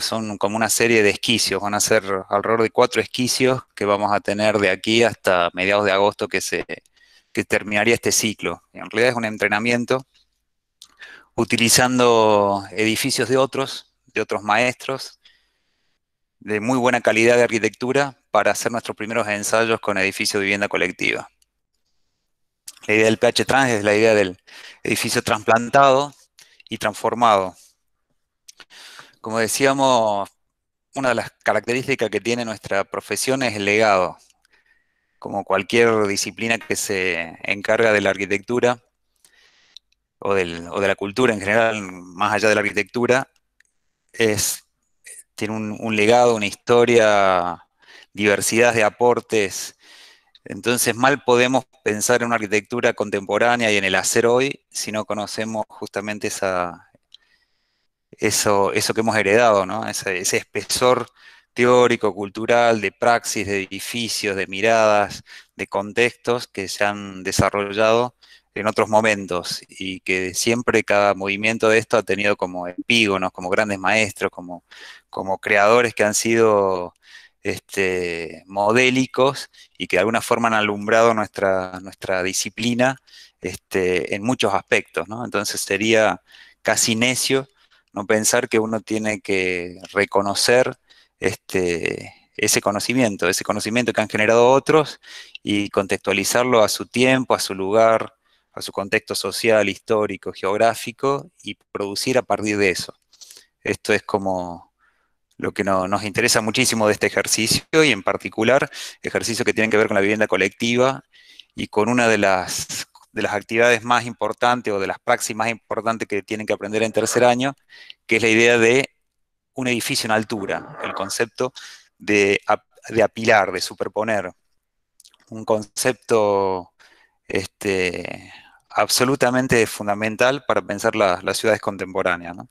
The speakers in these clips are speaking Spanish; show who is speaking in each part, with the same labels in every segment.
Speaker 1: son como una serie de esquicios, van a ser alrededor de cuatro esquicios que vamos a tener de aquí hasta mediados de agosto que, se, terminaría este ciclo. En realidad es un entrenamiento utilizando edificios de otros, de otros maestros, de muy buena calidad de arquitectura para hacer nuestros primeros ensayos con edificios de vivienda colectiva. La idea del PH Trans es la idea del edificio trasplantado y transformado, como decíamos, una de las características que tiene nuestra profesión es el legado. Como cualquier disciplina que se encarga de la arquitectura o, de la cultura en general, más allá de la arquitectura, es, tiene un legado, una historia, diversidad de aportes. Entonces mal podemos pensar en una arquitectura contemporánea y en el hacer hoy si no conocemos justamente esa, eso, que hemos heredado, ese, espesor teórico, cultural, de praxis, de edificios, de miradas, de contextos que se han desarrollado en otros momentos y que siempre cada movimiento de esto ha tenido como epígonos, como grandes maestros, como, como creadores que han sido este, modélicos y que de alguna forma han alumbrado nuestra, nuestra disciplina este, en muchos aspectos. Entonces sería casi necio no pensar que uno tiene que reconocer este, ese conocimiento, ese conocimiento que han generado otros y contextualizarlo a su tiempo, a su lugar, a su contexto social, histórico, geográfico y producir a partir de eso. Esto es como lo que nos interesa muchísimo de este ejercicio y en particular ejercicio que tienen que ver con la vivienda colectiva y con una de las de las actividades más importantes o de las praxis más importantes que tienen que aprender en tercer año, que es la idea de un edificio en altura, el concepto de, apilar, de superponer, un concepto este, absolutamente fundamental para pensar las ciudades contemporáneas. ¿no?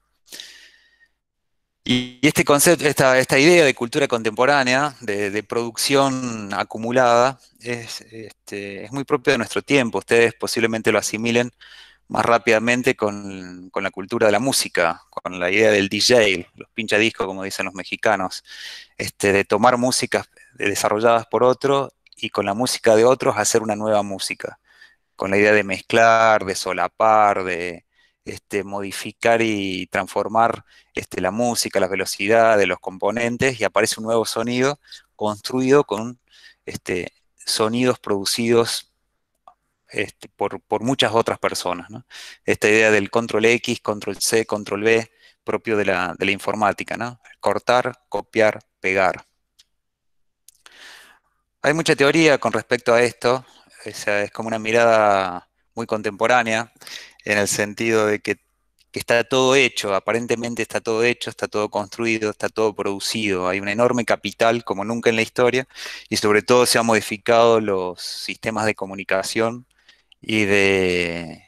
Speaker 1: Y, este concepto, esta, idea de cultura contemporánea, de, producción acumulada, este, es, muy propia de nuestro tiempo. Ustedes posiblemente lo asimilen más rápidamente con, la cultura de la música, con la idea del DJ, los pinchadiscos, como dicen los mexicanos, este, de tomar músicas desarrolladas por otro y con la música de otros hacer una nueva música, con la idea de mezclar, de solapar, de, este, modificar y transformar este, la música, la velocidad de los componentes, y aparece un nuevo sonido construido con este, sonidos producidos por, muchas otras personas. Esta idea del control X, control C, control B, propio de la, informática, cortar, copiar, pegar. Hay mucha teoría con respecto a esto, es como una mirada muy contemporánea en el sentido de que, está todo hecho, aparentemente está todo hecho, está todo construido, está todo producido, hay un enorme capital como nunca en la historia y sobre todo se han modificado los sistemas de comunicación y de,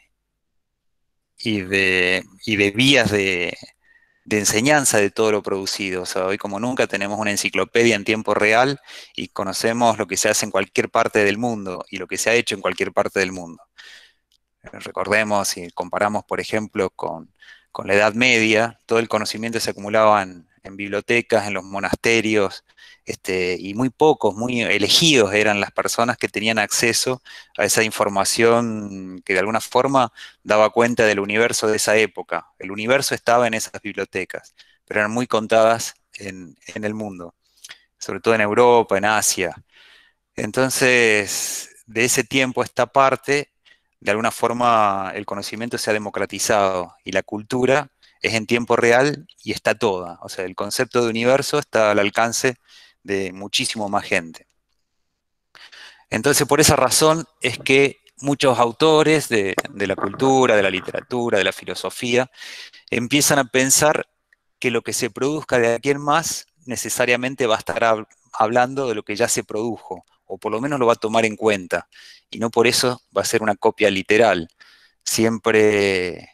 Speaker 1: y de, de vías de, enseñanza de todo lo producido. hoy como nunca tenemos una enciclopedia en tiempo real y conocemos lo que se hace en cualquier parte del mundo y lo que se ha hecho en cualquier parte del mundo. Eh, recordemos, y comparamos, por ejemplo, con, la Edad Media, todo el conocimiento se acumulaba en, bibliotecas, en los monasterios, este, y muy pocos, muy elegidos eran las personas que tenían acceso a esa información que de alguna forma daba cuenta del universo de esa época. El universo estaba en esas bibliotecas, pero eran muy contadas en, en el mundo, sobre todo en Europa, en Asia. Entonces, de ese tiempo esta parte, de alguna forma el conocimiento se ha democratizado y la cultura es en tiempo real y está toda. O sea, el concepto de universo está al alcance de muchísimo más gente. Entonces, por esa razón es que muchos autores de, la cultura, de la literatura, de la filosofía, empiezan a pensar que lo que se produzca de aquí en más necesariamente va a estar hablando de lo que ya se produjo o por lo menos lo va a tomar en cuenta, y no por eso va a ser una copia literal. Siempre,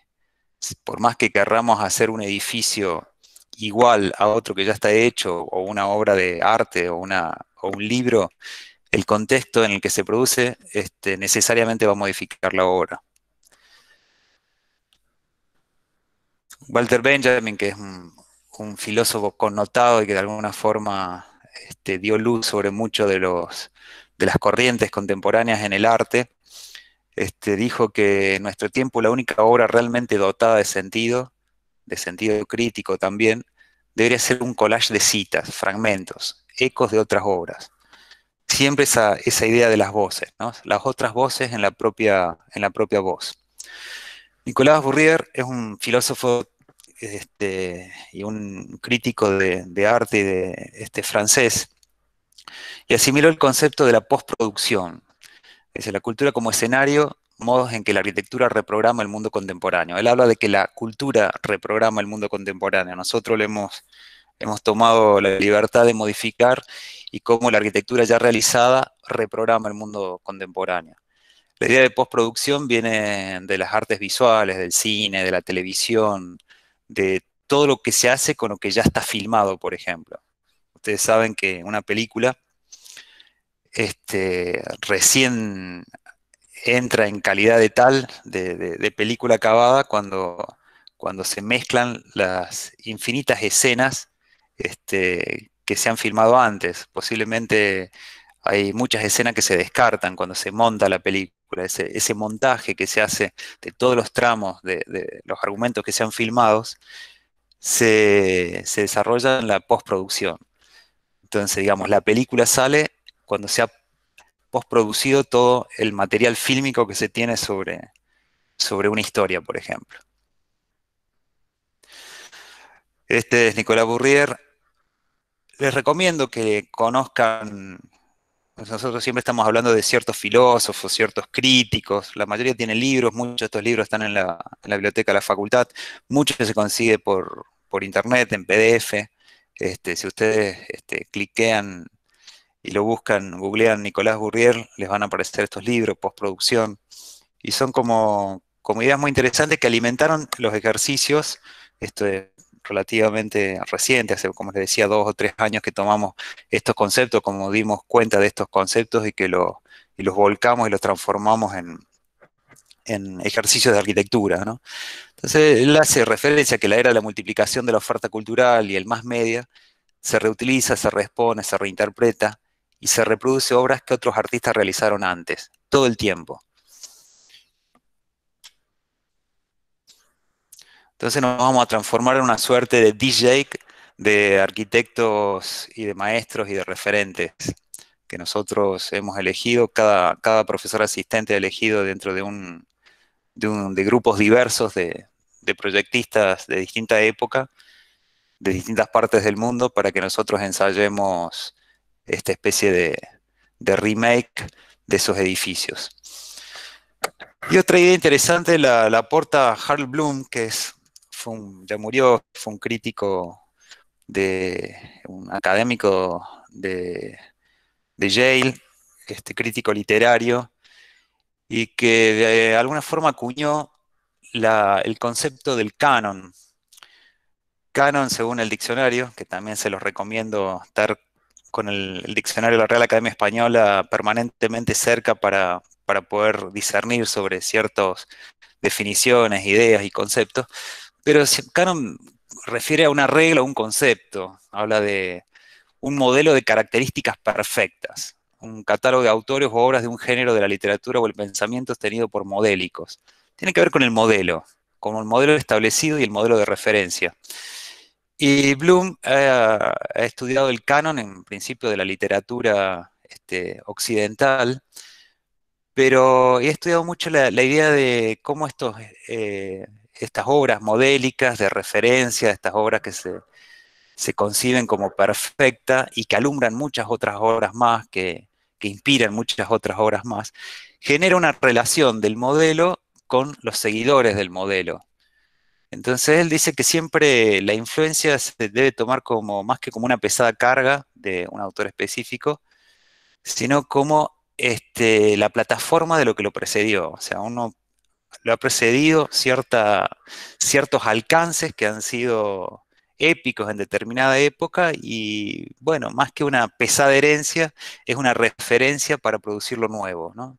Speaker 1: por más que querramos hacer un edificio igual a otro que ya está hecho, o una obra de arte, o, una, un libro, el contexto en el que se produce este, necesariamente va a modificar la obra. Walter Benjamin, que es un, filósofo connotado y que de alguna forma este, dio luz sobre muchos de los de las corrientes contemporáneas en el arte, este, dijo que en nuestro tiempo la única obra realmente dotada de sentido, de sentido crítico también, debería ser un collage de citas, fragmentos, ecos de otras obras. Siempre esa, esa idea de las voces, las otras voces en la propia, en la propia voz. Nicolás Bourrier es un filósofo este, y un crítico de, arte de, este, francés y asimiló el concepto de la postproducción, es la cultura como escenario, modos en que la arquitectura reprograma el mundo contemporáneo. Él habla de que la cultura reprograma el mundo contemporáneo. Nosotros le hemos, hemos tomado la libertad de modificar y cómo la arquitectura ya realizada reprograma el mundo contemporáneo. La idea de postproducción viene de las artes visuales, del cine, de la televisión, de todo lo que se hace con lo que ya está filmado, por ejemplo ustedes saben que una película este, recién entra en calidad de tal, de, película acabada, cuando, cuando, se mezclan las infinitas escenas este, que se han filmado antes. Posiblemente hay muchas escenas que se descartan cuando se monta la película, ese, montaje que se hace de todos los tramos, de, los argumentos que se han filmados, se, se desarrolla en la postproducción. Entonces, digamos, la película sale cuando se ha postproducido todo el material fílmico que se tiene sobre, sobre una historia, por ejemplo. Este es Nicolás Burrier. Les recomiendo que conozcan, nosotros siempre estamos hablando de ciertos filósofos, ciertos críticos, la mayoría tiene libros, muchos de estos libros están en la, biblioteca de la facultad, muchos se consigue por, por internet, en PDF, este, si ustedes este, cliquean y lo buscan, googlean Nicolás Gurriel, les van a aparecer estos libros, postproducción, y son como, ideas muy interesantes que alimentaron los ejercicios esto es relativamente reciente, hace, como les decía, dos o tres años que tomamos estos conceptos, como dimos cuenta de estos conceptos y que lo, y los volcamos y los transformamos en, en ejercicios de arquitectura. Entonces, él hace referencia que la era de la multiplicación de la oferta cultural y el más media se reutiliza, se responde, se reinterpreta y se reproduce obras que otros artistas realizaron antes, todo el tiempo. Entonces nos vamos a transformar en una suerte de DJ de arquitectos y de maestros y de referentes que nosotros hemos elegido, cada, cada profesor asistente ha elegido dentro de un, de, grupos diversos de, proyectistas de distinta época, de distintas partes del mundo, para que nosotros ensayemos esta especie de, remake de esos edificios. Y otra idea interesante la, la aporta Harold Bloom, que es, ya murió, fue un crítico, de, un académico de, Yale, este crítico literario, y que de alguna forma acuñó el concepto del canon. Canon, según el diccionario, que también se los recomiendo estar con el, diccionario de la Real Academia Española permanentemente cerca para, para poder discernir sobre ciertas definiciones, ideas y conceptos. Pero canon refiere a una regla, o un concepto, habla de un modelo de características perfectas un catálogo de autores o obras de un género de la literatura o el pensamiento tenido por modélicos. Tiene que ver con el modelo, con el modelo establecido y el modelo de referencia. Y Bloom eh, ha estudiado el canon en principio de la literatura este, occidental, pero he estudiado mucho la, idea de cómo estos, eh, estas obras modélicas de referencia, estas obras que se, se conciben como perfectas y que alumbran muchas otras obras más que, que inspiran muchas otras obras más, genera una relación del modelo con los seguidores del modelo. Entonces él dice que siempre la influencia se debe tomar como más que como una pesada carga de un autor específico, sino como este, la plataforma de lo que lo precedió. O sea, uno lo ha precedido cierta, ciertos alcances que han sido épicos en determinada época y, bueno, más que una pesada herencia, es una referencia para producir lo nuevo, ¿no?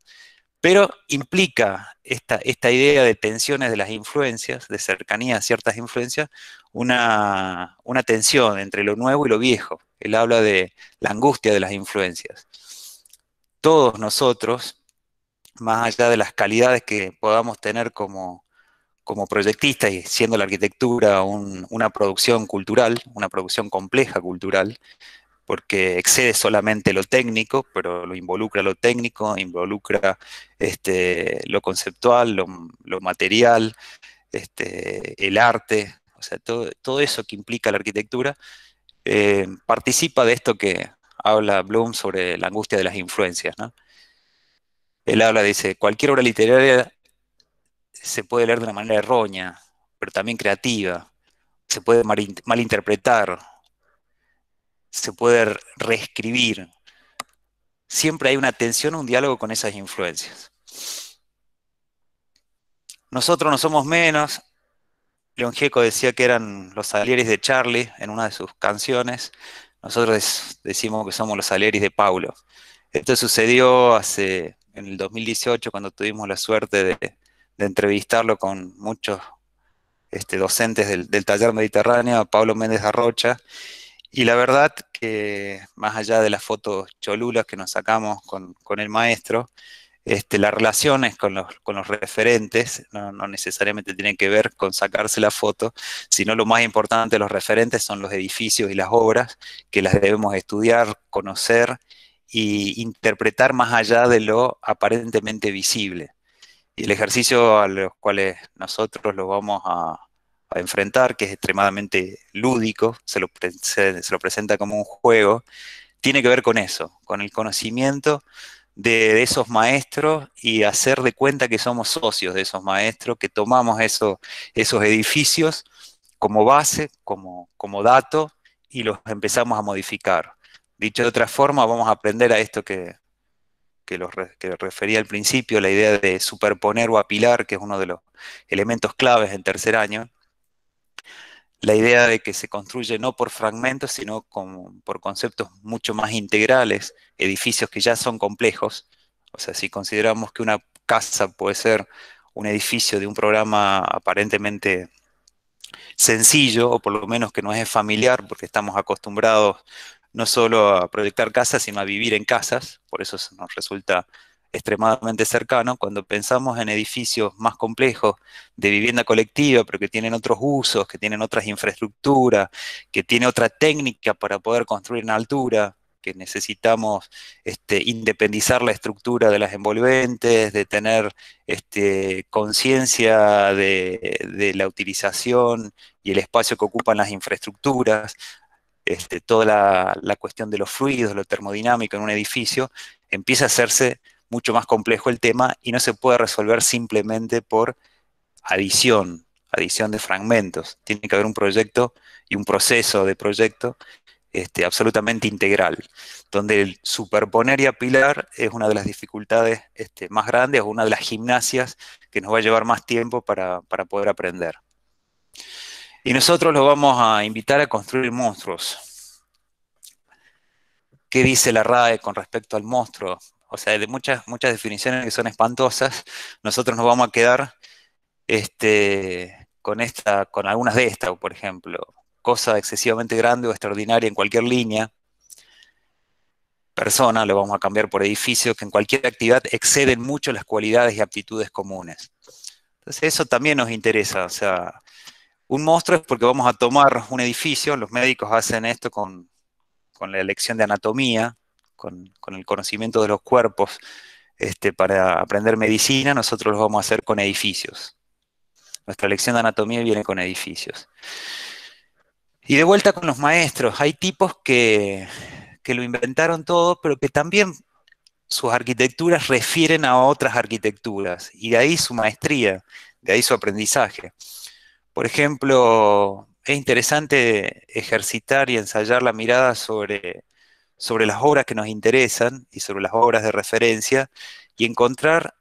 Speaker 1: Pero implica esta, esta idea de tensiones de las influencias, de cercanía a ciertas influencias, una, una tensión entre lo nuevo y lo viejo. Él habla de la angustia de las influencias. Todos nosotros, más allá de las calidades que podamos tener como, como proyectista y siendo la arquitectura una producción cultural, una producción compleja cultural, porque excede solamente lo técnico, pero lo involucra lo técnico, involucra este, lo conceptual, lo, material, este, el arte, o sea, todo, eso que implica la arquitectura, eh, participa de esto que habla Bloom sobre la angustia de las influencias. Él habla, dice, cualquier obra literaria se puede leer de una manera errónea, pero también creativa, se puede malinterpretar, se puede reescribir. Siempre hay una tensión, un diálogo con esas influencias. Nosotros no somos menos. leonjeco decía que eran los alieris de Charlie en una de sus canciones. Nosotros decimos que somos los alieris de Paulo. Esto sucedió hace, en el 2018 cuando tuvimos la suerte de, de entrevistarlo con muchos este, docentes del, taller mediterráneo, Pablo Méndez Arrocha, y la verdad que más allá de las fotos cholulas que nos sacamos con, el maestro, este, las relaciones con los, con los referentes no, no, necesariamente tienen que ver con sacarse la foto, sino lo más importante de los referentes son los edificios y las obras que las debemos estudiar, conocer e interpretar más allá de lo aparentemente visible. Y el ejercicio a los cuales nosotros lo vamos a, enfrentar, que es extremadamente lúdico, se lo, presenta como un juego, tiene que ver con eso, con el conocimiento de, esos maestros y hacer de cuenta que somos socios de esos maestros, que tomamos esos edificios como base, como, como dato, y los empezamos a modificar. Dicho de otra forma, vamos a aprender a esto que, que, que refería al principio, la idea de superponer o apilar, que es uno de los elementos claves en tercer año, la idea de que se construye no por fragmentos, sino por conceptos mucho más integrales, edificios que ya son complejos. O sea, si consideramos que una casa puede ser un edificio de un programa aparentemente sencillo, o por lo menos que no es familiar, porque estamos acostumbrados no solo a proyectar casas, sino a vivir en casas, por eso nos resulta extremadamente cercano, cuando pensamos en edificios más complejos de vivienda colectiva, pero que tienen otros usos, que tienen otras infraestructuras, que tiene otra técnica para poder construir en altura, que necesitamos este, independizar la estructura de las envolventes, de tener este, conciencia de, la utilización y el espacio que ocupan las infraestructuras. Este, toda la, cuestión de los fluidos, lo termodinámico en un edificio, empieza a hacerse mucho más complejo el tema y no se puede resolver simplemente por adición, adición de fragmentos. Tiene que haber un proyecto y un proceso de proyecto este, absolutamente integral, donde el superponer y apilar es una de las dificultades este, más grandes o una de las gimnasias que nos va a llevar más tiempo para, para poder aprender. Y nosotros lo vamos a invitar a construir monstruos. ¿Qué dice la RAE con respecto al monstruo? O sea, de muchas, muchas definiciones que son espantosas, nosotros nos vamos a quedar este, con, esta, con algunas de estas, por ejemplo. Cosa excesivamente grande o extraordinaria en cualquier línea, persona, lo vamos a cambiar por edificio, que en cualquier actividad exceden mucho las cualidades y aptitudes comunes. Entonces eso también nos interesa, o sea, un monstruo es porque vamos a tomar un edificio, los médicos hacen esto con, la lección de anatomía, con, el conocimiento de los cuerpos este, para aprender medicina, nosotros lo vamos a hacer con edificios. Nuestra lección de anatomía viene con edificios. Y de vuelta con los maestros, hay tipos que, que lo inventaron todo, pero que también sus arquitecturas refieren a otras arquitecturas, y de ahí su maestría, de ahí su aprendizaje. Por ejemplo, es interesante ejercitar y ensayar la mirada sobre, las obras que nos interesan y sobre las obras de referencia y encontrar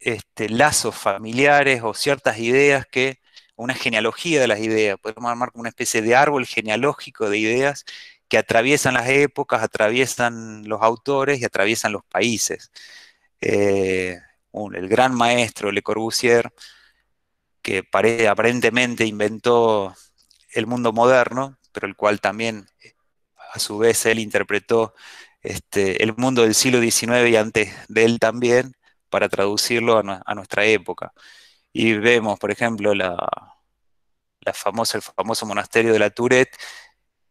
Speaker 1: este, lazos familiares o ciertas ideas que, una genealogía de las ideas, podemos armar como una especie de árbol genealógico de ideas que atraviesan las épocas, atraviesan los autores y atraviesan los países. Eh, el gran maestro Le Corbusier que aparentemente inventó el mundo moderno, pero el cual también a su vez él interpretó este, el mundo del siglo XIX y antes de él también, para traducirlo a, nuestra época. Y vemos, por ejemplo, el famoso monasterio de la Tourette,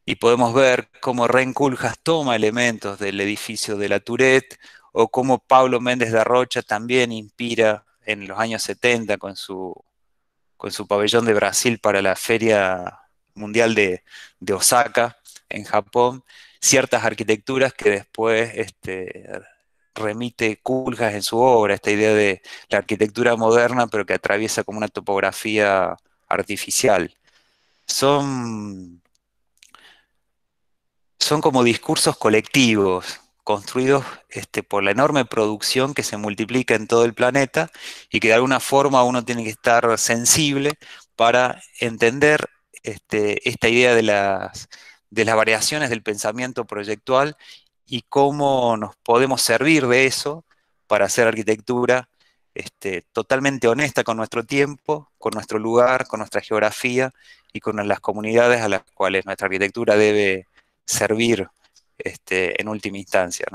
Speaker 1: y podemos ver cómo Renculjas toma elementos del edificio de la Tourette, o cómo Pablo Méndez de Rocha también inspira en los años 70 con su con su pabellón de Brasil para la Feria Mundial de, Osaka, en Japón, ciertas arquitecturas que después este, remite Kuljas en su obra, esta idea de la arquitectura moderna, pero que atraviesa como una topografía artificial. Son, son como discursos colectivos construidos este, por la enorme producción que se multiplica en todo el planeta y que de alguna forma uno tiene que estar sensible para entender este, esta idea de las, de las variaciones del pensamiento proyectual y cómo nos podemos servir de eso para hacer arquitectura este, totalmente honesta con nuestro tiempo, con nuestro lugar, con nuestra geografía y con las comunidades a las cuales nuestra arquitectura debe servir este, en última instancia.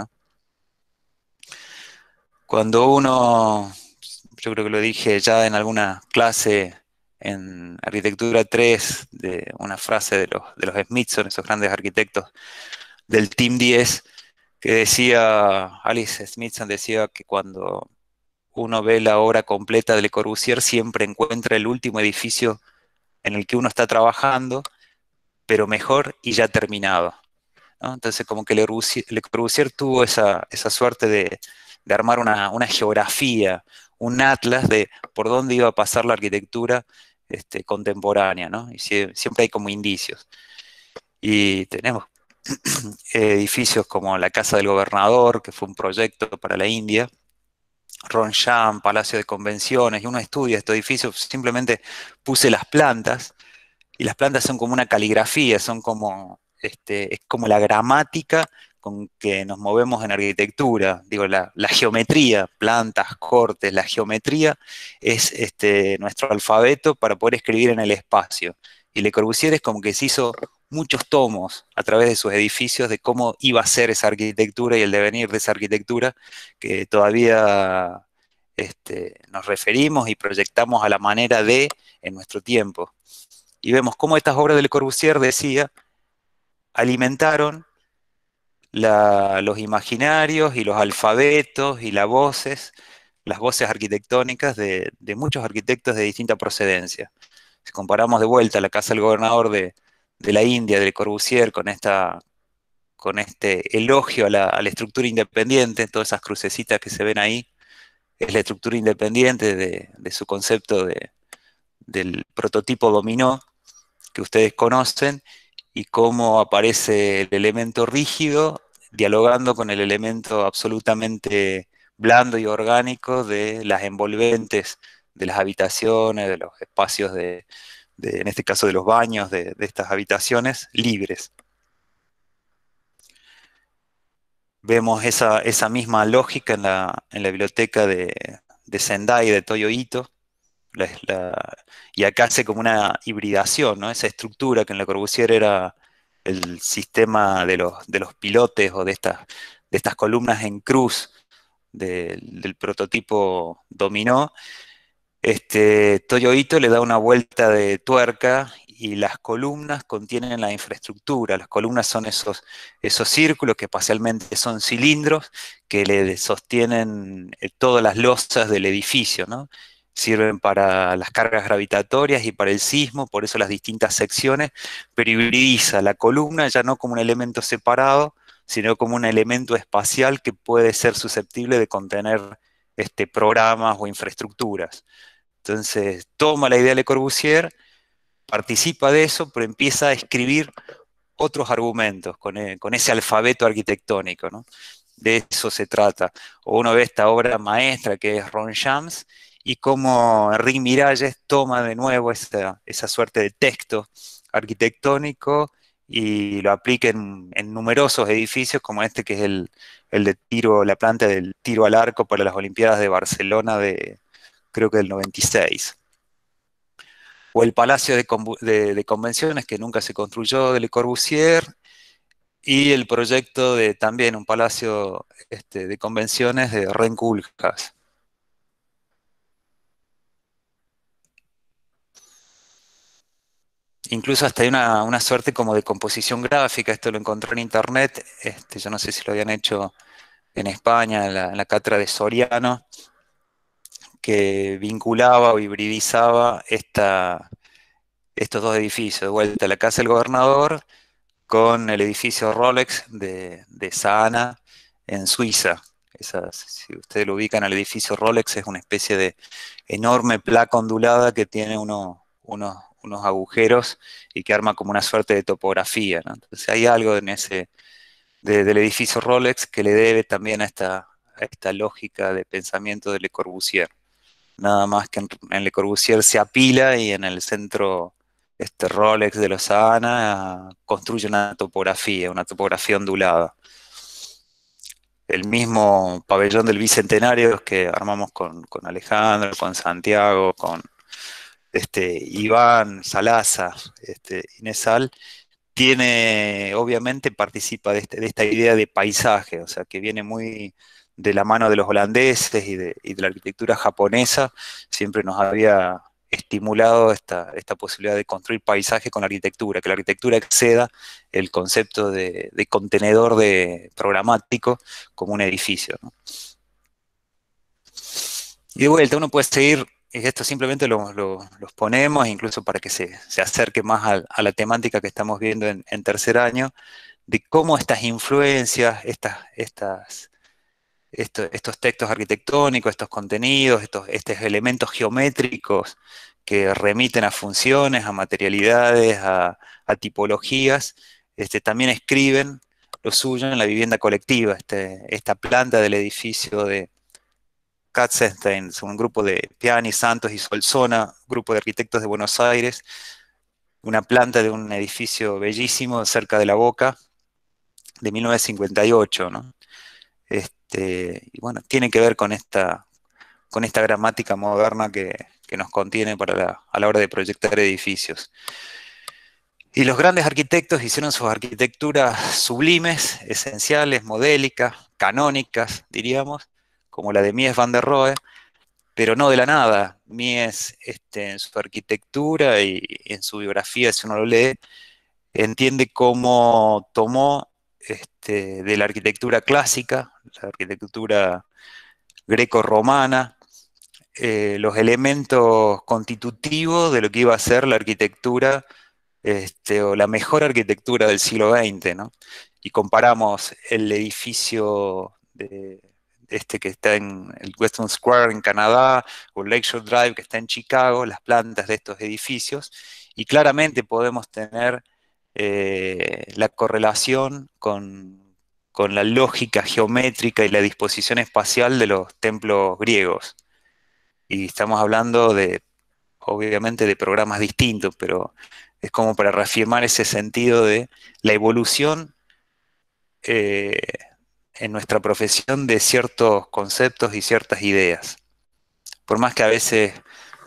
Speaker 1: Cuando uno, yo creo que lo dije ya en alguna clase en Arquitectura 3, de una frase de los, de los Smithson, esos grandes arquitectos del Team 10, que decía, Alice Smithson decía que cuando uno ve la obra completa de Le Corbusier siempre encuentra el último edificio en el que uno está trabajando, pero mejor y ya terminado. Entonces, como que Le producir tuvo esa, suerte de, armar una, geografía, un atlas de por dónde iba a pasar la arquitectura este, contemporánea, Y siempre hay como indicios. Y tenemos edificios como la Casa del Gobernador, que fue un proyecto para la India, ron Roncham, Palacio de Convenciones, y uno estudia estos edificios, simplemente puse las plantas, y las plantas son como una caligrafía, son como este, es como la gramática con que nos movemos en arquitectura, digo, la, geometría, plantas, cortes, la geometría es este, nuestro alfabeto para poder escribir en el espacio. Y Le Corbusier es como que se hizo muchos tomos a través de sus edificios de cómo iba a ser esa arquitectura y el devenir de esa arquitectura que todavía este, nos referimos y proyectamos a la manera de en nuestro tiempo. Y vemos cómo estas obras de Le Corbusier, decía, alimentaron los imaginarios y los alfabetos y las voces, las voces arquitectónicas de, muchos arquitectos de distinta procedencia. Si comparamos de vuelta la casa del gobernador de, la India, de Corbusier, con, esta, con este elogio a la, estructura independiente, todas esas crucecitas que se ven ahí, es la estructura independiente de, de su concepto del prototipo dominó que ustedes conocen, y cómo aparece el elemento rígido dialogando con el elemento absolutamente blando y orgánico de las envolventes de las habitaciones, de los espacios de, en este caso de los baños de, estas habitaciones libres. Vemos esa, misma lógica en la, biblioteca de, de Sendai, de Toyo Ito, y acá hace como una hibridación, Esa estructura que en la Corbusier era el sistema de los, pilotes o de estas, columnas en cruz del prototipo dominó, este, Toyoito le da una vuelta de tuerca y las columnas contienen la infraestructura. Las columnas son esos, esos círculos que parcialmente son cilindros que le sostienen eh, todas las losas del edificio, ¿no? sirven para las cargas gravitatorias y para el sismo, por eso las distintas secciones, pero hibridiza la columna ya no como un elemento separado, sino como un elemento espacial que puede ser susceptible de contener este, programas o infraestructuras. Entonces, toma la idea de Le Corbusier, participa de eso, pero empieza a escribir otros argumentos con, eh, ese alfabeto arquitectónico. De eso se trata. O uno ve esta obra maestra que es Ron Shams y cómo Enrique Miralles toma de nuevo esa, suerte de texto arquitectónico y lo aplica en, numerosos edificios, como este que es el, de tiro, la planta del tiro al arco para las Olimpiadas de Barcelona de creo que del 96. O el Palacio de, Convenciones que nunca se construyó de Le Corbusier, y el proyecto de también un palacio este, de convenciones de renculcas. incluso hasta hay una, suerte como de composición gráfica, esto lo encontré en internet, este, yo no sé si lo habían hecho en España, en la, catra de Soriano, que vinculaba o hibridizaba estos dos edificios, de vuelta la Casa del Gobernador con el edificio Rolex de, de Saana en Suiza. si ustedes lo ubican al edificio Rolex, es una especie de enorme placa ondulada que tiene unos unos agujeros y que arma como una suerte de topografía. Entonces hay algo en ese, del edificio Rolex que le debe también a esta, a esta lógica de pensamiento de Le Corbusier. Nada más que en, Le Corbusier se apila y en el centro este Rolex de los Ana construye una topografía, una topografía ondulada. El mismo pabellón del Bicentenario que armamos con Alejandro, con Santiago, con, este, Iván Salaza, este, Inés tiene, obviamente participa este, de, esta idea de paisaje, o sea, que viene muy de la mano de los holandeses y de, la arquitectura japonesa, siempre nos había estimulado esta, posibilidad de construir paisaje con la arquitectura, que la arquitectura exceda el concepto de, contenedor de, programático como un edificio. Y de vuelta, uno puede seguir esto simplemente lo, los ponemos, incluso para que se, acerque más a, la temática que estamos viendo en, tercer año, de cómo estas influencias, estas, estas, estos textos arquitectónicos, estos contenidos, estos, estos elementos geométricos que remiten a funciones, a materialidades, a, a tipologías, este, también escriben lo suyo en la vivienda colectiva, este, esta planta del edificio de, Katzenstein, un grupo de Piani, Santos y Solzona, grupo de arquitectos de Buenos Aires, una planta de un edificio bellísimo cerca de la Boca, de 1958, este, y bueno, tiene que ver con esta, con esta gramática moderna que, nos contiene para a la hora de proyectar edificios. Y los grandes arquitectos hicieron sus arquitecturas sublimes, esenciales, modélicas, canónicas, diríamos, como la de Mies van der Rohe, pero no de la nada. Mies, este, en su arquitectura y en su biografía, si uno lo lee, entiende cómo tomó este, de la arquitectura clásica, la arquitectura greco-romana, eh, los elementos constitutivos de lo que iba a ser la arquitectura este, o la mejor arquitectura del siglo XX, Y comparamos el edificio de este que está en el Western Square en Canadá, o Lakeshore Drive que está en Chicago, las plantas de estos edificios, y claramente podemos tener eh, la correlación con, la lógica geométrica y la disposición espacial de los templos griegos. Y estamos hablando de, obviamente, de programas distintos, pero es como para reafirmar ese sentido de la evolución eh, en nuestra profesión de ciertos conceptos y ciertas ideas. Por más que a veces,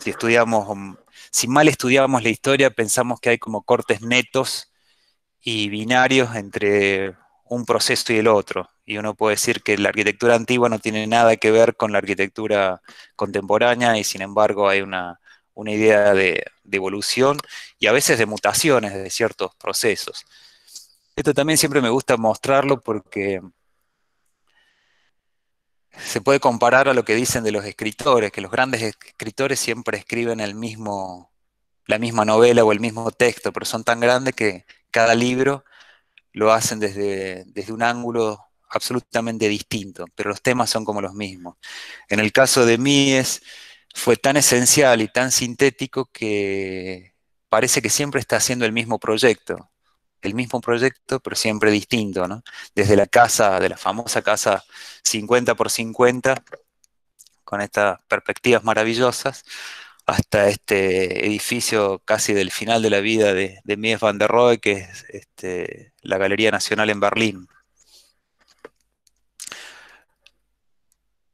Speaker 1: si estudiamos, mm, si mal estudiamos la historia, pensamos que hay como cortes netos y binarios entre un proceso y el otro. Y uno puede decir que la arquitectura antigua no tiene nada que ver con la arquitectura contemporánea y sin embargo hay una, idea de, de, evolución y a veces de mutaciones de ciertos procesos. Esto también siempre me gusta mostrarlo porque se puede comparar a lo que dicen de los escritores, que los grandes escritores siempre escriben el mismo, la misma novela o el mismo texto, pero son tan grandes que cada libro lo hacen desde, desde un ángulo absolutamente distinto, pero los temas son como los mismos. En el caso de Mies fue tan esencial y tan sintético que parece que siempre está haciendo el mismo proyecto el mismo proyecto, pero siempre distinto, ¿no? Desde la casa, de la famosa casa 50 por 50, con estas perspectivas maravillosas, hasta este edificio casi del final de la vida de, Mies van der Rohe, que es este, la Galería Nacional en Berlín.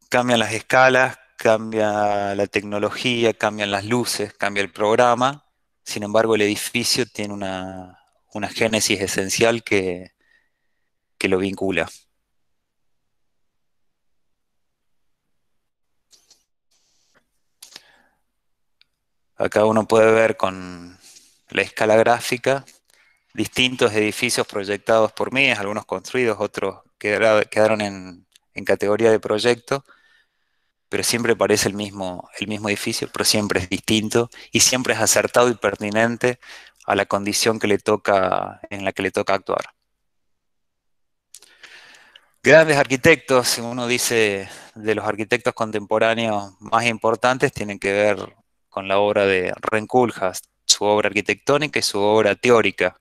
Speaker 1: Cambian las escalas, cambia la tecnología, cambian las luces, cambia el programa, sin embargo el edificio tiene una una génesis esencial que, que lo vincula. Acá uno puede ver con la escala gráfica distintos edificios proyectados por mí, algunos construidos, otros quedaron en, categoría de proyecto, pero siempre parece el mismo, el mismo edificio, pero siempre es distinto y siempre es acertado y pertinente a la condición que le toca, en la que le toca actuar. Grandes arquitectos, uno dice, de los arquitectos contemporáneos más importantes tienen que ver con la obra de Renkulhas, su obra arquitectónica y su obra teórica.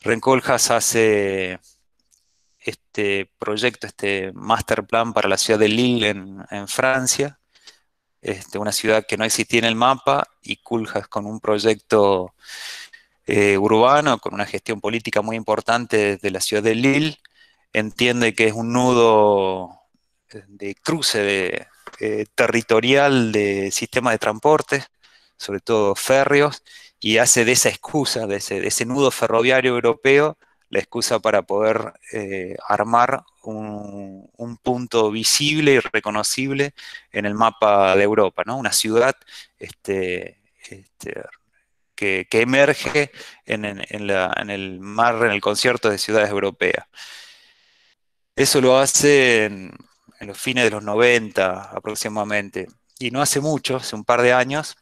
Speaker 1: Renkulhas hace este proyecto, este master plan para la ciudad de Lille en, Francia, este, una ciudad que no existía en el mapa, y Kulhas con un proyecto eh, urbano, con una gestión política muy importante desde la ciudad de Lille, entiende que es un nudo eh, de cruce de, eh, territorial de sistemas de transporte, sobre todo férreos, y hace de esa excusa, de ese, nudo ferroviario europeo, la excusa para poder armar un, punto visible y reconocible en el mapa de Europa, ¿no? Una ciudad este, este que, emerge en, el mar, en el concierto de ciudades europeas. Eso lo hace en, los fines de los 90 aproximadamente. Y no hace mucho, hace un par de años,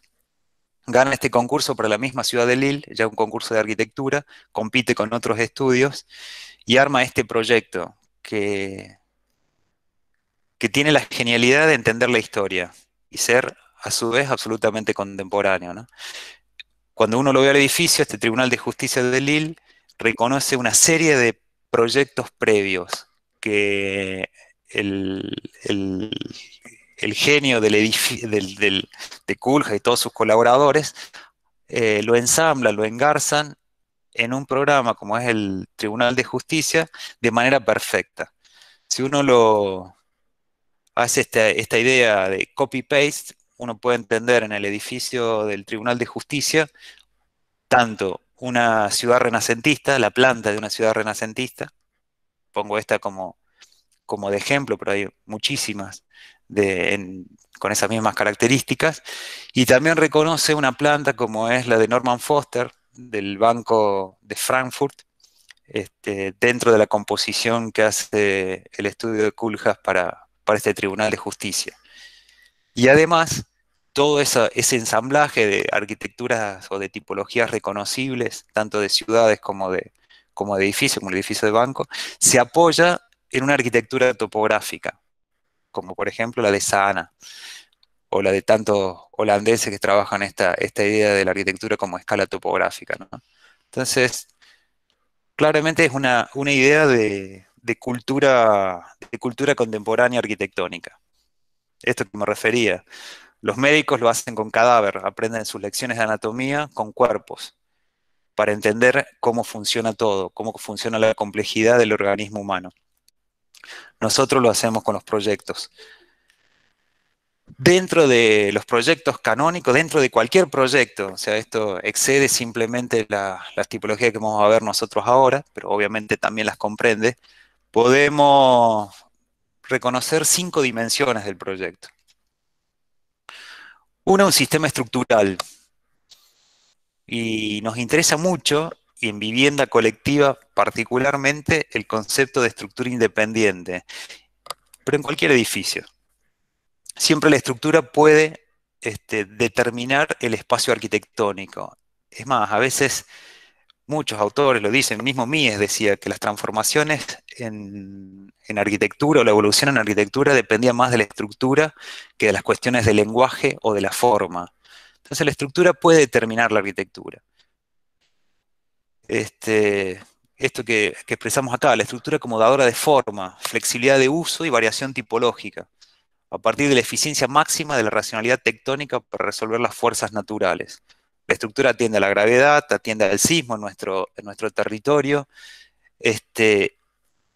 Speaker 1: gana este concurso para la misma ciudad de Lille, ya un concurso de arquitectura, compite con otros estudios y arma este proyecto que, que tiene la genialidad de entender la historia y ser a su vez absolutamente contemporáneo. ¿no? Cuando uno lo ve al edificio, este Tribunal de Justicia de Lille reconoce una serie de proyectos previos que el, genio del de Kulja y todos sus colaboradores eh, lo ensamblan, lo engarzan en un programa como es el Tribunal de Justicia de manera perfecta. Si uno lo hace esta idea de copy-paste, uno puede entender en el edificio del Tribunal de Justicia tanto una ciudad renacentista, la planta de una ciudad renacentista, pongo esta como, como de ejemplo, pero hay muchísimas con esas mismas características, y también reconoce una planta como es la de Norman Foster, del Banco de Frankfurt, este, dentro de la composición que hace el estudio de Kuljas para, para este Tribunal de Justicia. Y además todo ese ensamblaje de arquitecturas o de tipologías reconocibles, tanto de ciudades como de, edificios, como el edificio de banco, se apoya en una arquitectura topográfica, como por ejemplo la de Saana, o la de tantos holandeses que trabajan esta, esta idea de la arquitectura como escala topográfica. Entonces, claramente es una, idea de, cultura, de cultura contemporánea arquitectónica. Esto que me refería, los médicos lo hacen con cadáver, aprenden sus lecciones de anatomía con cuerpos, para entender cómo funciona todo, cómo funciona la complejidad del organismo humano. Nosotros lo hacemos con los proyectos. Dentro de los proyectos canónicos, dentro de cualquier proyecto, o sea, esto excede simplemente la, las tipologías que vamos a ver nosotros ahora, pero obviamente también las comprende, podemos reconocer cinco dimensiones del proyecto. Uno, un sistema estructural. Y nos interesa mucho, y en vivienda colectiva particularmente, el concepto de estructura independiente, pero en cualquier edificio. Siempre la estructura puede este, determinar el espacio arquitectónico. Es más, a veces muchos autores lo dicen, mismo Mies decía que las transformaciones en, arquitectura o la evolución en arquitectura dependía más de la estructura que de las cuestiones del lenguaje o de la forma. Entonces la estructura puede determinar la arquitectura. Este, esto que, expresamos acá, la estructura como de forma, flexibilidad de uso y variación tipológica, a partir de la eficiencia máxima de la racionalidad tectónica para resolver las fuerzas naturales la estructura atiende a la gravedad, atiende al sismo en nuestro, territorio. Este,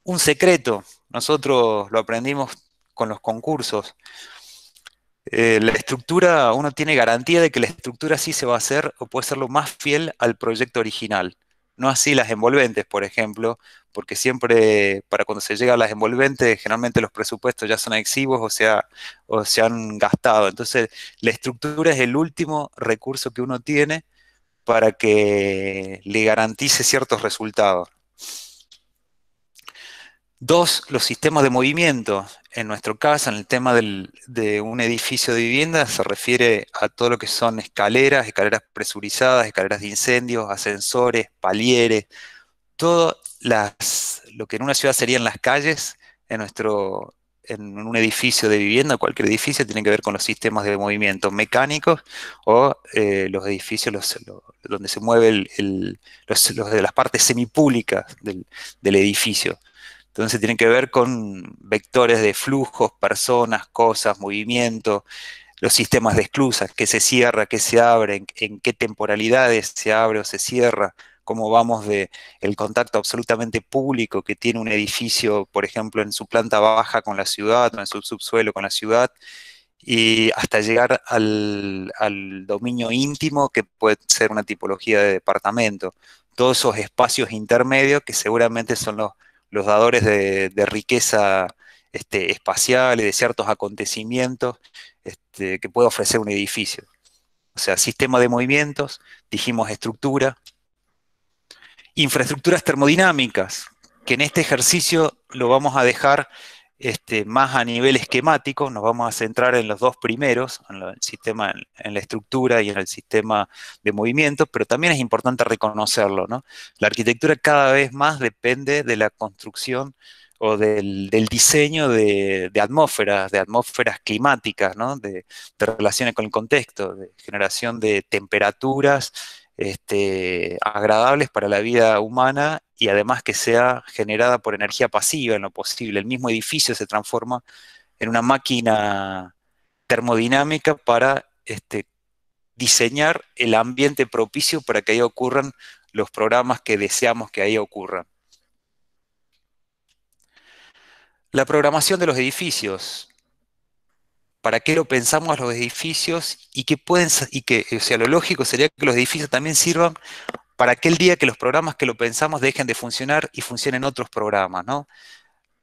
Speaker 1: un secreto, nosotros lo aprendimos con los concursos. Eh, la estructura, uno tiene garantía de que la estructura sí se va a hacer o puede ser lo más fiel al proyecto original. No así las envolventes, por ejemplo, porque siempre para cuando se llega a las envolventes, generalmente los presupuestos ya son exiguos o, sea, o se han gastado. Entonces, la estructura es el último recurso que uno tiene para que le garantice ciertos resultados. Dos, los sistemas de movimiento. En nuestro caso, en el tema de un edificio de vivienda, se refiere a todo lo que son escaleras, escaleras presurizadas, escaleras de incendios, ascensores, palieres, todo lo que en una ciudad serían las calles, en, nuestro, en un edificio de vivienda, cualquier edificio, tiene que ver con los sistemas de movimiento mecánicos o eh, los edificios donde se mueven las partes semipúblicas del, del edificio. Entonces tienen que ver con vectores de flujos, personas, cosas, movimiento, los sistemas de esclusas, qué se cierra, qué se abre, en qué temporalidades se abre o se cierra, cómo vamos de el contacto absolutamente público que tiene un edificio, por ejemplo, en su planta baja con la ciudad o en su subsuelo con la ciudad, y hasta llegar al, dominio íntimo que puede ser una tipología de departamento. Todos esos espacios intermedios que seguramente son los, los dadores de, riqueza este, espacial y de ciertos acontecimientos este, que puede ofrecer un edificio. O sea, sistema de movimientos, dijimos estructura, infraestructuras termodinámicas, que en este ejercicio lo vamos a dejar este, más a nivel esquemático, nos vamos a centrar en los dos primeros, en el sistema, en la estructura y en el sistema de movimiento, pero también es importante reconocerlo, ¿no? La arquitectura cada vez más depende de la construcción o del, diseño de, atmósferas, de atmósferas climáticas, ¿no? de, de relaciones con el contexto, de generación de temperaturas este, agradables para la vida humana y además que sea generada por energía pasiva en lo posible. El mismo edificio se transforma en una máquina termodinámica para este, diseñar el ambiente propicio para que ahí ocurran los programas que deseamos que ahí ocurran. La programación de los edificios para qué lo pensamos a los edificios y que pueden y que sea lo lógico sería que los edificios también sirvan para aquel día que los programas que lo pensamos dejen de funcionar y funcionen otros programas, ¿no?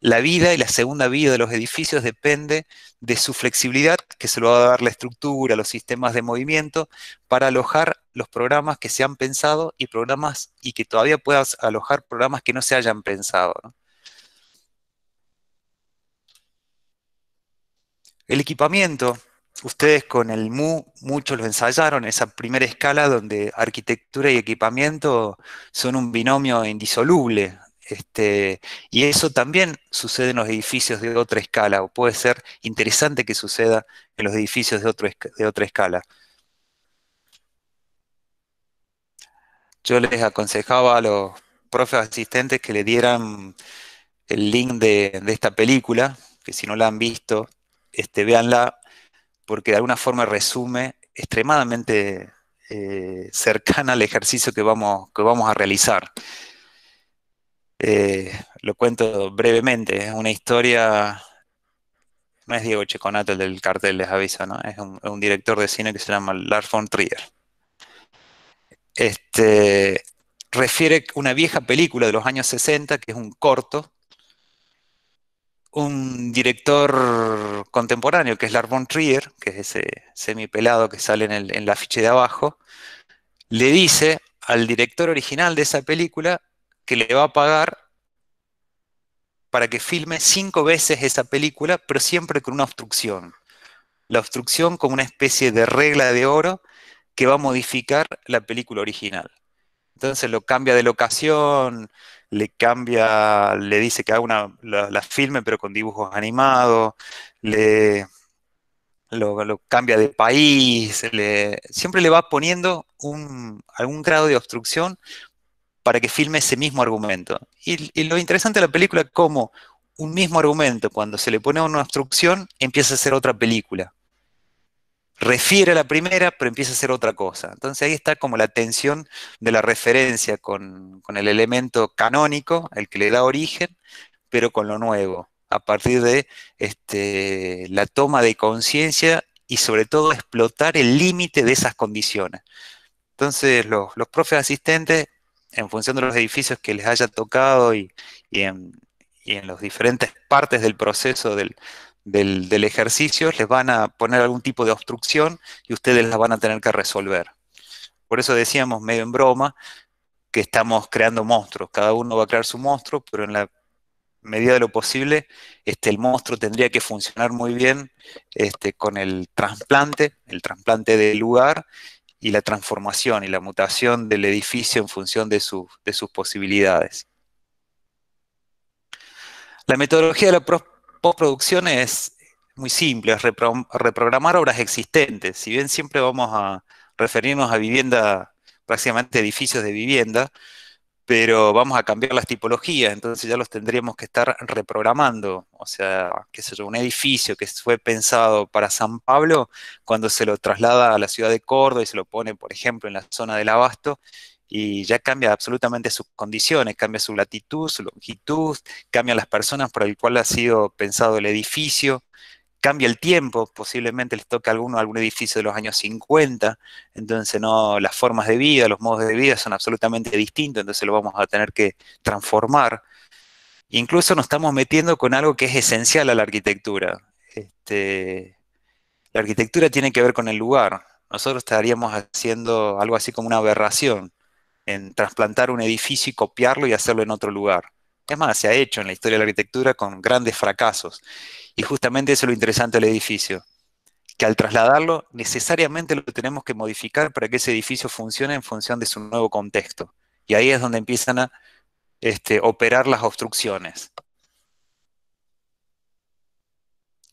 Speaker 1: La vida y la segunda vida de los edificios depende de su flexibilidad que se lo va a dar la estructura, los sistemas de movimiento para alojar los programas que se han pensado y programas y que todavía puedas alojar programas que no se hayan pensado. ¿no? El equipamiento, ustedes con el MU, muchos lo ensayaron, esa primera escala donde arquitectura y equipamiento son un binomio indisoluble. Este, y eso también sucede en los edificios de otra escala, o puede ser interesante que suceda en los edificios de, de otra escala. Yo les aconsejaba a los profes asistentes que le dieran el link de esta película, que si no la han visto, este, véanla, porque de alguna forma resume extremadamente eh, cercana al ejercicio que vamos, que vamos a realizar. Eh, lo cuento brevemente, es una historia, no es Diego Checonato el del cartel, les aviso, ¿no? es, un, director de cine que se llama Lars von Trier. Este, refiere una vieja película de los años 60, que es un corto, un director contemporáneo, que es Larvon Trier, que es ese semipelado que sale en el, la ficha de abajo, le dice al director original de esa película que le va a pagar para que filme cinco veces esa película, pero siempre con una obstrucción. La obstrucción como una especie de regla de oro que va a modificar la película original. Entonces lo cambia de locación, le cambia, le dice que haga una, la, filme pero con dibujos animados, le, lo, cambia de país, siempre le va poniendo un, algún grado de obstrucción para que filme ese mismo argumento. Y, y lo interesante de la película es cómo un mismo argumento, cuando se le pone una obstrucción, empieza a ser otra película refiere a la primera, pero empieza a ser otra cosa. Entonces ahí está como la tensión de la referencia con, el elemento canónico, el que le da origen, pero con lo nuevo, a partir de este, la toma de conciencia y sobre todo explotar el límite de esas condiciones. Entonces los, profes asistentes, en función de los edificios que les haya tocado y, en, y en las diferentes partes del proceso del, del, ejercicio, les van a poner algún tipo de obstrucción y ustedes las van a tener que resolver. Por eso decíamos, medio en broma, que estamos creando monstruos. Cada uno va a crear su monstruo, pero en la medida de lo posible, este, el monstruo tendría que funcionar muy bien este, con el trasplante, el trasplante del lugar y la transformación y la mutación del edificio en función de, de sus posibilidades. La metodología de la postproducción es muy simple, es reprogramar obras existentes. Si bien siempre vamos a referirnos a vivienda, prácticamente edificios de vivienda, pero vamos a cambiar las tipologías, entonces ya los tendríamos que estar reprogramando. O sea, qué sé yo, un edificio que fue pensado para San Pablo, cuando se lo traslada a la ciudad de Córdoba y se lo pone, por ejemplo, en la zona del Abasto, y ya cambia absolutamente sus condiciones, cambia su latitud, su longitud, cambia las personas por el cual ha sido pensado el edificio, cambia el tiempo, posiblemente les toque a alguno algún edificio de los años 50, entonces no las formas de vida, los modos de vida son absolutamente distintos, entonces lo vamos a tener que transformar. Incluso nos estamos metiendo con algo que es esencial a la arquitectura. Este, la arquitectura tiene que ver con el lugar. Nosotros estaríamos haciendo algo así como una aberración en trasplantar un edificio y copiarlo y hacerlo en otro lugar. Es más, se ha hecho en la historia de la arquitectura con grandes fracasos. Y justamente eso es lo interesante del edificio, que al trasladarlo necesariamente lo tenemos que modificar para que ese edificio funcione en función de su nuevo contexto. Y ahí es donde empiezan a este, operar las obstrucciones.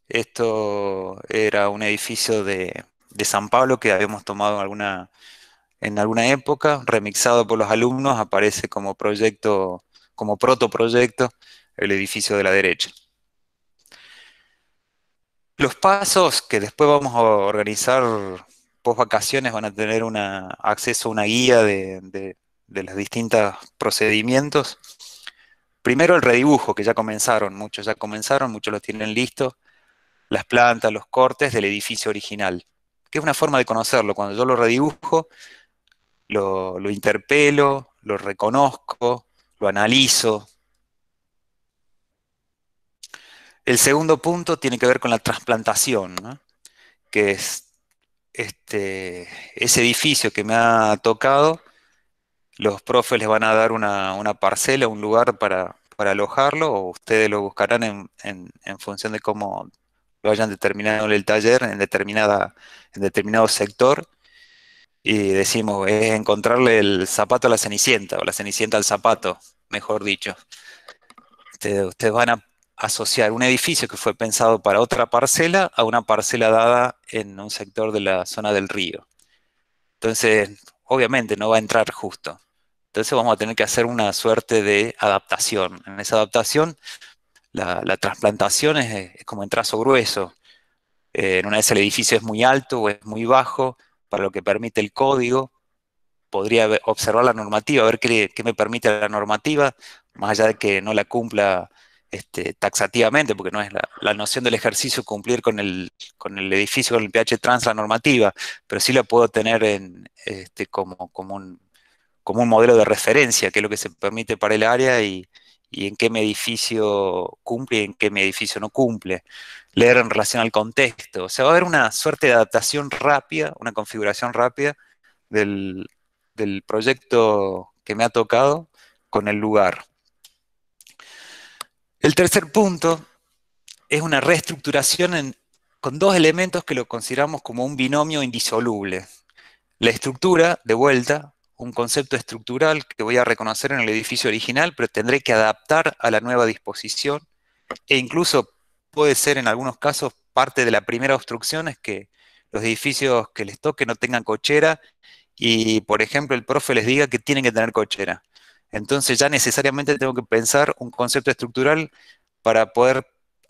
Speaker 1: Esto era un edificio de, San Pablo que habíamos tomado alguna en alguna época, remixado por los alumnos, aparece como proyecto, como protoproyecto, el edificio de la derecha. Los pasos que después vamos a organizar post vacaciones van a tener acceso a una guía de, de los distintos procedimientos. Primero el redibujo, que ya comenzaron, muchos ya comenzaron, muchos los tienen listos, las plantas, los cortes del edificio original, que es una forma de conocerlo. Cuando yo lo redibujo, lo, interpelo, lo reconozco, lo analizo. El segundo punto tiene que ver con la trasplantación, que es este, ese edificio que me ha tocado, los profes les van a dar una, parcela, un lugar para, alojarlo, o ustedes lo buscarán en, función de cómo lo hayan determinado en el taller, en, en determinado sector, y decimos, es encontrarle el zapato a la cenicienta, o la cenicienta al zapato, mejor dicho. Este, ustedes, van a asociar un edificio que fue pensado para otra parcela a una parcela dada en un sector de la zona del río. Entonces, obviamente no va a entrar justo. Entonces vamos a tener que hacer una suerte de adaptación. En esa adaptación, la, la trasplantación es, como en trazo grueso. Eh, en una vez el edificio es muy alto o es muy bajo, para lo que permite el código, podría observar la normativa, a ver qué, me permite la normativa, más allá de que no la cumpla este, taxativamente, porque no es la, noción del ejercicio cumplir con el, con el edificio, con el pH trans, la normativa, pero sí la puedo tener en, este, como, como, un, como un modelo de referencia, que es lo que se permite para el área y, y en qué edificio cumple y en qué edificio no cumple, leer en relación al contexto. O sea, va a haber una suerte de adaptación rápida, una configuración rápida del, proyecto que me ha tocado con el lugar. El tercer punto es una reestructuración con dos elementos que lo consideramos como un binomio indisoluble. La estructura, de vuelta, un concepto estructural que voy a reconocer en el edificio original, pero tendré que adaptar a la nueva disposición e incluso puede ser en algunos casos parte de la primera obstrucción es que los edificios que les toque no tengan cochera y, por ejemplo, el profe les diga que tienen que tener cochera. Entonces ya necesariamente tengo que pensar un concepto estructural para poder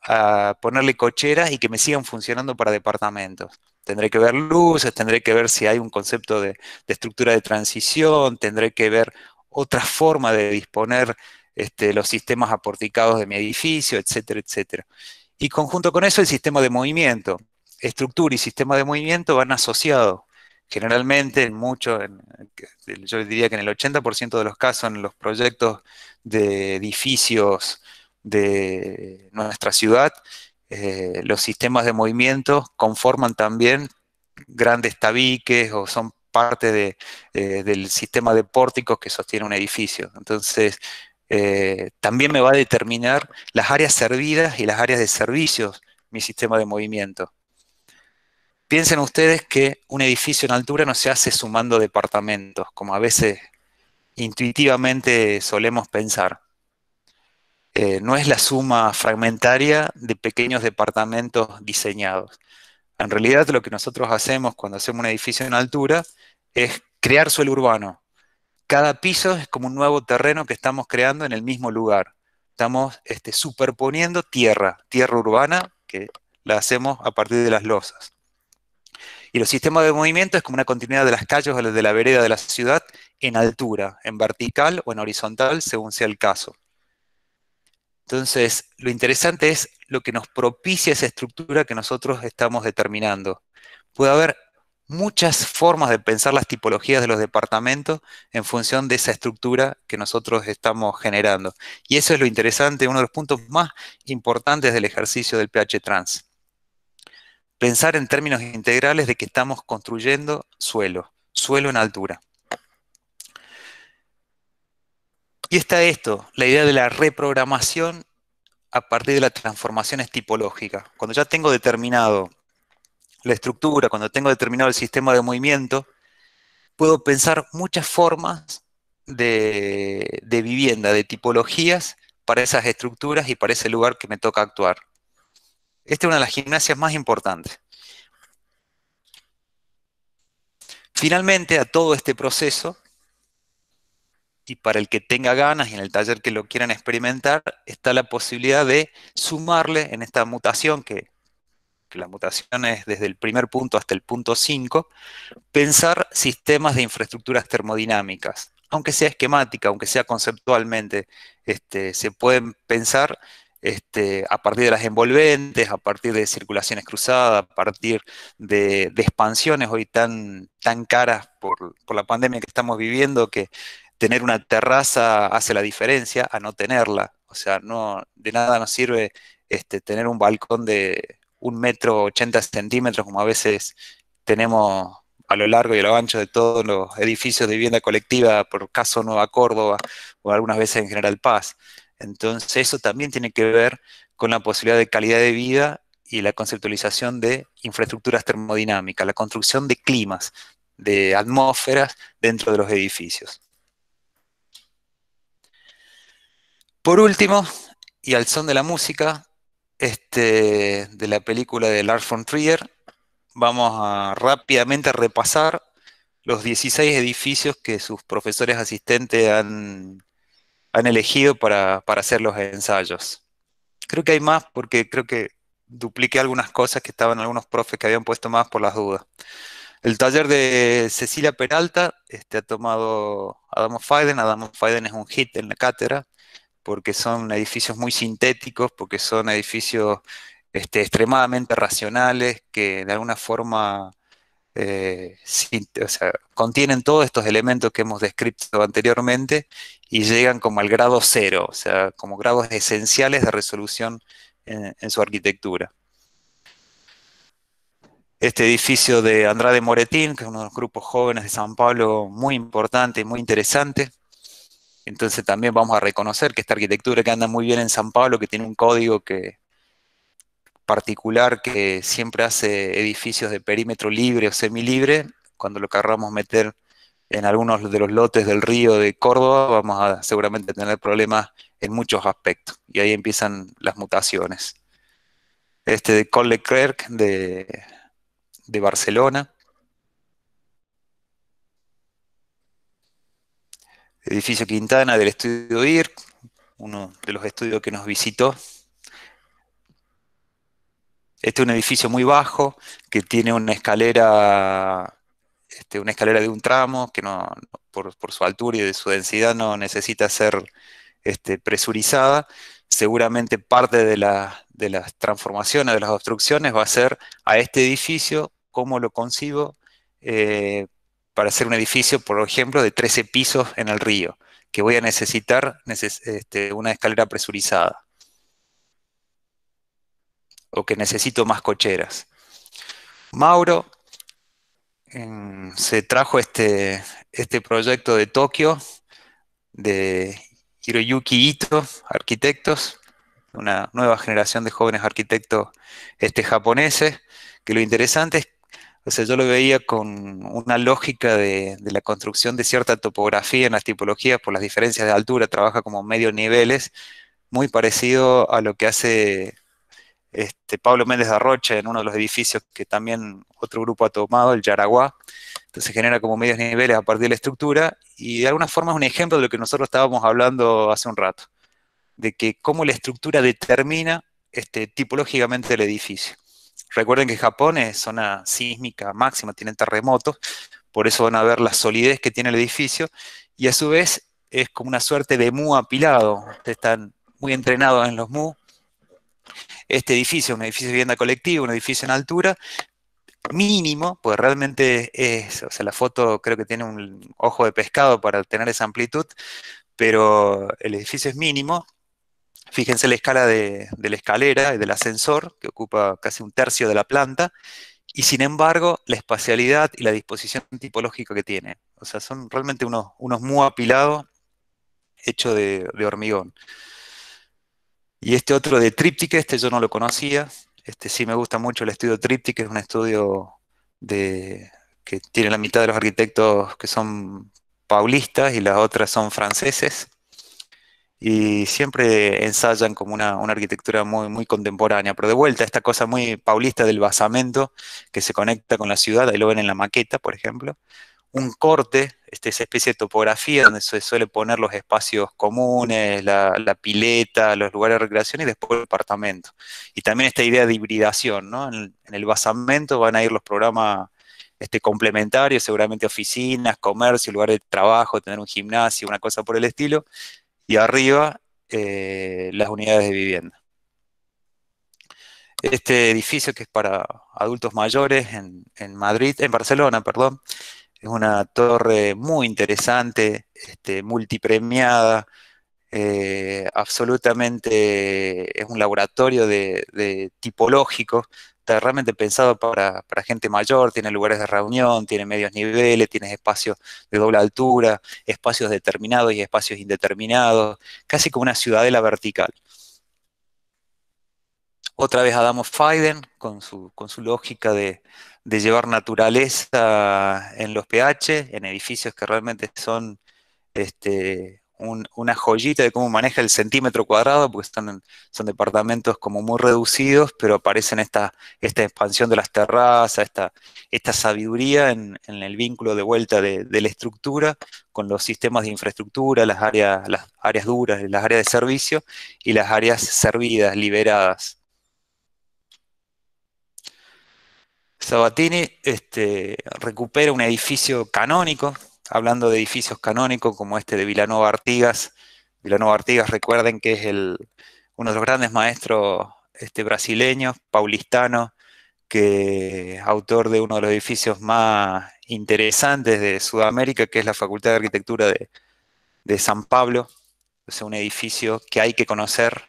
Speaker 1: ah, ponerle cochera y que me sigan funcionando para departamentos tendré que ver luces, tendré que ver si hay un concepto de, estructura de transición, tendré que ver otra forma de disponer este, los sistemas aporticados de mi edificio, etcétera, etcétera. Y conjunto con eso el sistema de movimiento. Estructura y sistema de movimiento van asociados. Generalmente, en mucho, yo diría que en el 80% de los casos, en los proyectos de edificios de nuestra ciudad, eh, los sistemas de movimiento conforman también grandes tabiques o son parte eh, del sistema de pórticos que sostiene un edificio. Entonces, eh, también me va a determinar las áreas servidas y las áreas de servicios, mi sistema de movimiento. Piensen ustedes que un edificio en altura no se hace sumando departamentos, como a veces intuitivamente solemos pensar. Eh, no es la suma fragmentaria de pequeños departamentos diseñados. En realidad lo que nosotros hacemos cuando hacemos un edificio en altura es crear suelo urbano. Cada piso es como un nuevo terreno que estamos creando en el mismo lugar. Estamos este, superponiendo tierra, tierra urbana, que la hacemos a partir de las losas. Y los sistemas de movimiento es como una continuidad de las calles o de la vereda de la ciudad en altura, en vertical o en horizontal, según sea el caso. Entonces, lo interesante es lo que nos propicia esa estructura que nosotros estamos determinando. Puede haber muchas formas de pensar las tipologías de los departamentos en función de esa estructura que nosotros estamos generando. Y eso es lo interesante, uno de los puntos más importantes del ejercicio del pH trans. Pensar en términos integrales de que estamos construyendo suelo, suelo en altura. Y está esto, la idea de la reprogramación a partir de las transformaciones tipológicas. Cuando ya tengo determinado la estructura, cuando tengo determinado el sistema de movimiento, puedo pensar muchas formas de, de vivienda, de tipologías para esas estructuras y para ese lugar que me toca actuar. Esta es una de las gimnasias más importantes. Finalmente, a todo este proceso y para el que tenga ganas y en el taller que lo quieran experimentar, está la posibilidad de sumarle en esta mutación, que, la mutación es desde el primer punto hasta el punto 5, pensar sistemas de infraestructuras termodinámicas. Aunque sea esquemática, aunque sea conceptualmente, este, se pueden pensar este, a partir de las envolventes, a partir de circulaciones cruzadas, a partir de, expansiones hoy tan, tan caras por, por, la pandemia que estamos viviendo, que tener una terraza hace la diferencia a no tenerla. O sea, no, de nada nos sirve este, tener un balcón de un metro ochenta centímetros, como a veces tenemos a lo largo y a lo ancho de todos los edificios de vivienda colectiva, por caso Nueva Córdoba, o algunas veces en General Paz. Entonces, eso también tiene que ver con la posibilidad de calidad de vida y la conceptualización de infraestructuras termodinámicas, la construcción de climas, de atmósferas dentro de los edificios. Por último, y al son de la música, este, de la película de Lars von Trier, vamos a rápidamente repasar los 16 edificios que sus profesores asistentes han, elegido para, hacer los ensayos. Creo que hay más porque creo que dupliqué algunas cosas que estaban algunos profes que habían puesto más por las dudas. El taller de Cecilia Peralta este, ha tomado Adam Faiden. Adam Faiden es un hit en la cátedra porque son edificios muy sintéticos, porque son edificios este, extremadamente racionales, que de alguna forma eh, contienen todos estos elementos que hemos descrito anteriormente y llegan como al grado cero, o sea, como grados esenciales de resolución en, en su arquitectura. Este edificio de Andrade Moretín, que es uno de los grupos jóvenes de San Pablo muy importante y muy interesante, entonces también vamos a reconocer que esta arquitectura que anda muy bien en San Pablo, que tiene un código que particular que siempre hace edificios de perímetro libre o semilibre, cuando lo querramos meter en algunos de los lotes del río de Córdoba, vamos a seguramente tener problemas en muchos aspectos. Y ahí empiezan las mutaciones. Este de Cole de Barcelona, edificio Quintana del estudio IRC, uno de los estudios que nos visitó. Este es un edificio muy bajo que tiene una escalera, este, una escalera de un tramo que no, por, su altura y de su densidad no necesita ser este, presurizada. Seguramente parte de, las transformaciones, de las obstrucciones, va a ser a este edificio, cómo lo concibo eh, para hacer un edificio, por ejemplo, de 13 pisos en el río, que voy a necesitar este, una escalera presurizada. O que necesito más cocheras. Mauro se trajo este, este proyecto de Tokio, de Hiroyuki Ito, arquitectos, una nueva generación de jóvenes arquitectos este, japoneses, que lo interesante es entonces yo lo veía con una lógica de, la construcción de cierta topografía en las tipologías por las diferencias de altura, trabaja como medio niveles, muy parecido a lo que hace este, Pablo Méndez de Arrocha en uno de los edificios que también otro grupo ha tomado, el Yaraguá. Entonces genera como medios niveles a partir de la estructura y de alguna forma es un ejemplo de lo que nosotros estábamos hablando hace un rato, de que cómo la estructura determina este, tipológicamente el edificio. Recuerden que Japón es zona sísmica máxima, tienen terremotos, por eso van a ver la solidez que tiene el edificio, y a su vez es como una suerte de mu apilado, ustedes están muy entrenados en los mu. Este edificio, un edificio de vivienda colectiva, un edificio en altura, mínimo, pues realmente es, o sea, la foto creo que tiene un ojo de pescado para tener esa amplitud, pero el edificio es mínimo, Fíjense la escala de, la escalera y del ascensor, que ocupa casi un tercio de la planta, y sin embargo la espacialidad y la disposición tipológica que tiene. O sea, son realmente unos, unos muy apilados hechos de, hormigón. Y este otro de Tríptica, este yo no lo conocía, este sí me gusta mucho el estudio Tríptica es un estudio de, que tiene la mitad de los arquitectos que son paulistas y las otras son franceses y siempre ensayan como una, arquitectura muy, muy contemporánea. Pero de vuelta, esta cosa muy paulista del basamento que se conecta con la ciudad, ahí lo ven en la maqueta, por ejemplo. Un corte, este, esa especie de topografía donde se suele poner los espacios comunes, la, pileta, los lugares de recreación y después el apartamento. Y también esta idea de hibridación, ¿no? En el, basamento van a ir los programas este, complementarios seguramente oficinas, comercio, lugar de trabajo, tener un gimnasio, una cosa por el estilo, y arriba eh, las unidades de vivienda. Este edificio que es para adultos mayores en, Madrid, en Barcelona, perdón, es una torre muy interesante, este, multipremiada, eh, absolutamente es un laboratorio de tipológico, realmente pensado para, gente mayor, tiene lugares de reunión, tiene medios niveles, tiene espacios de doble altura, espacios determinados y espacios indeterminados, casi como una ciudadela vertical. Otra vez Adamo Feiden, con su, con su lógica de, llevar naturaleza en los PH, en edificios que realmente son este, una joyita de cómo maneja el centímetro cuadrado, porque están, son departamentos como muy reducidos, pero aparecen esta, esta expansión de las terrazas, esta, esta sabiduría en, el vínculo de vuelta de, la estructura con los sistemas de infraestructura, las áreas, las áreas duras, las áreas de servicio y las áreas servidas, liberadas. Sabatini este, recupera un edificio canónico hablando de edificios canónicos como este de Vilanova Artigas. Vilanova Artigas, recuerden que es el, uno de los grandes maestros este, brasileños, paulistano, que autor de uno de los edificios más interesantes de Sudamérica, que es la Facultad de Arquitectura de, San Pablo. Es un edificio que hay que conocer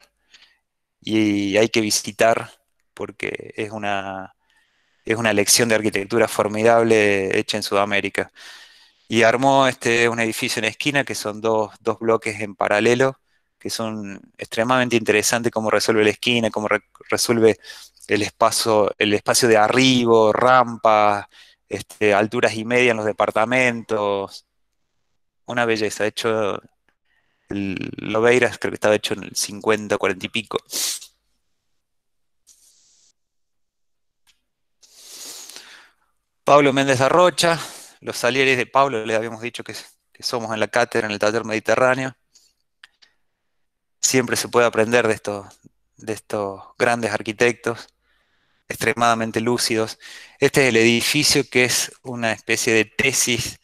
Speaker 1: y hay que visitar porque es una, es una lección de arquitectura formidable hecha en Sudamérica y armó este, un edificio en esquina que son dos, bloques en paralelo, que son extremadamente interesantes cómo resuelve la esquina, cómo resuelve el espacio, el espacio de arribo, rampas, este, alturas y media en los departamentos. Una belleza. De hecho, Loveiras creo que estaba hecho en el 50, 40 y pico. Pablo Méndez Arrocha, los salieres de Pablo, les habíamos dicho que, somos en la cátedra, en el taller mediterráneo. Siempre se puede aprender de estos, grandes arquitectos extremadamente lúcidos. Este es el edificio que es una especie de tesis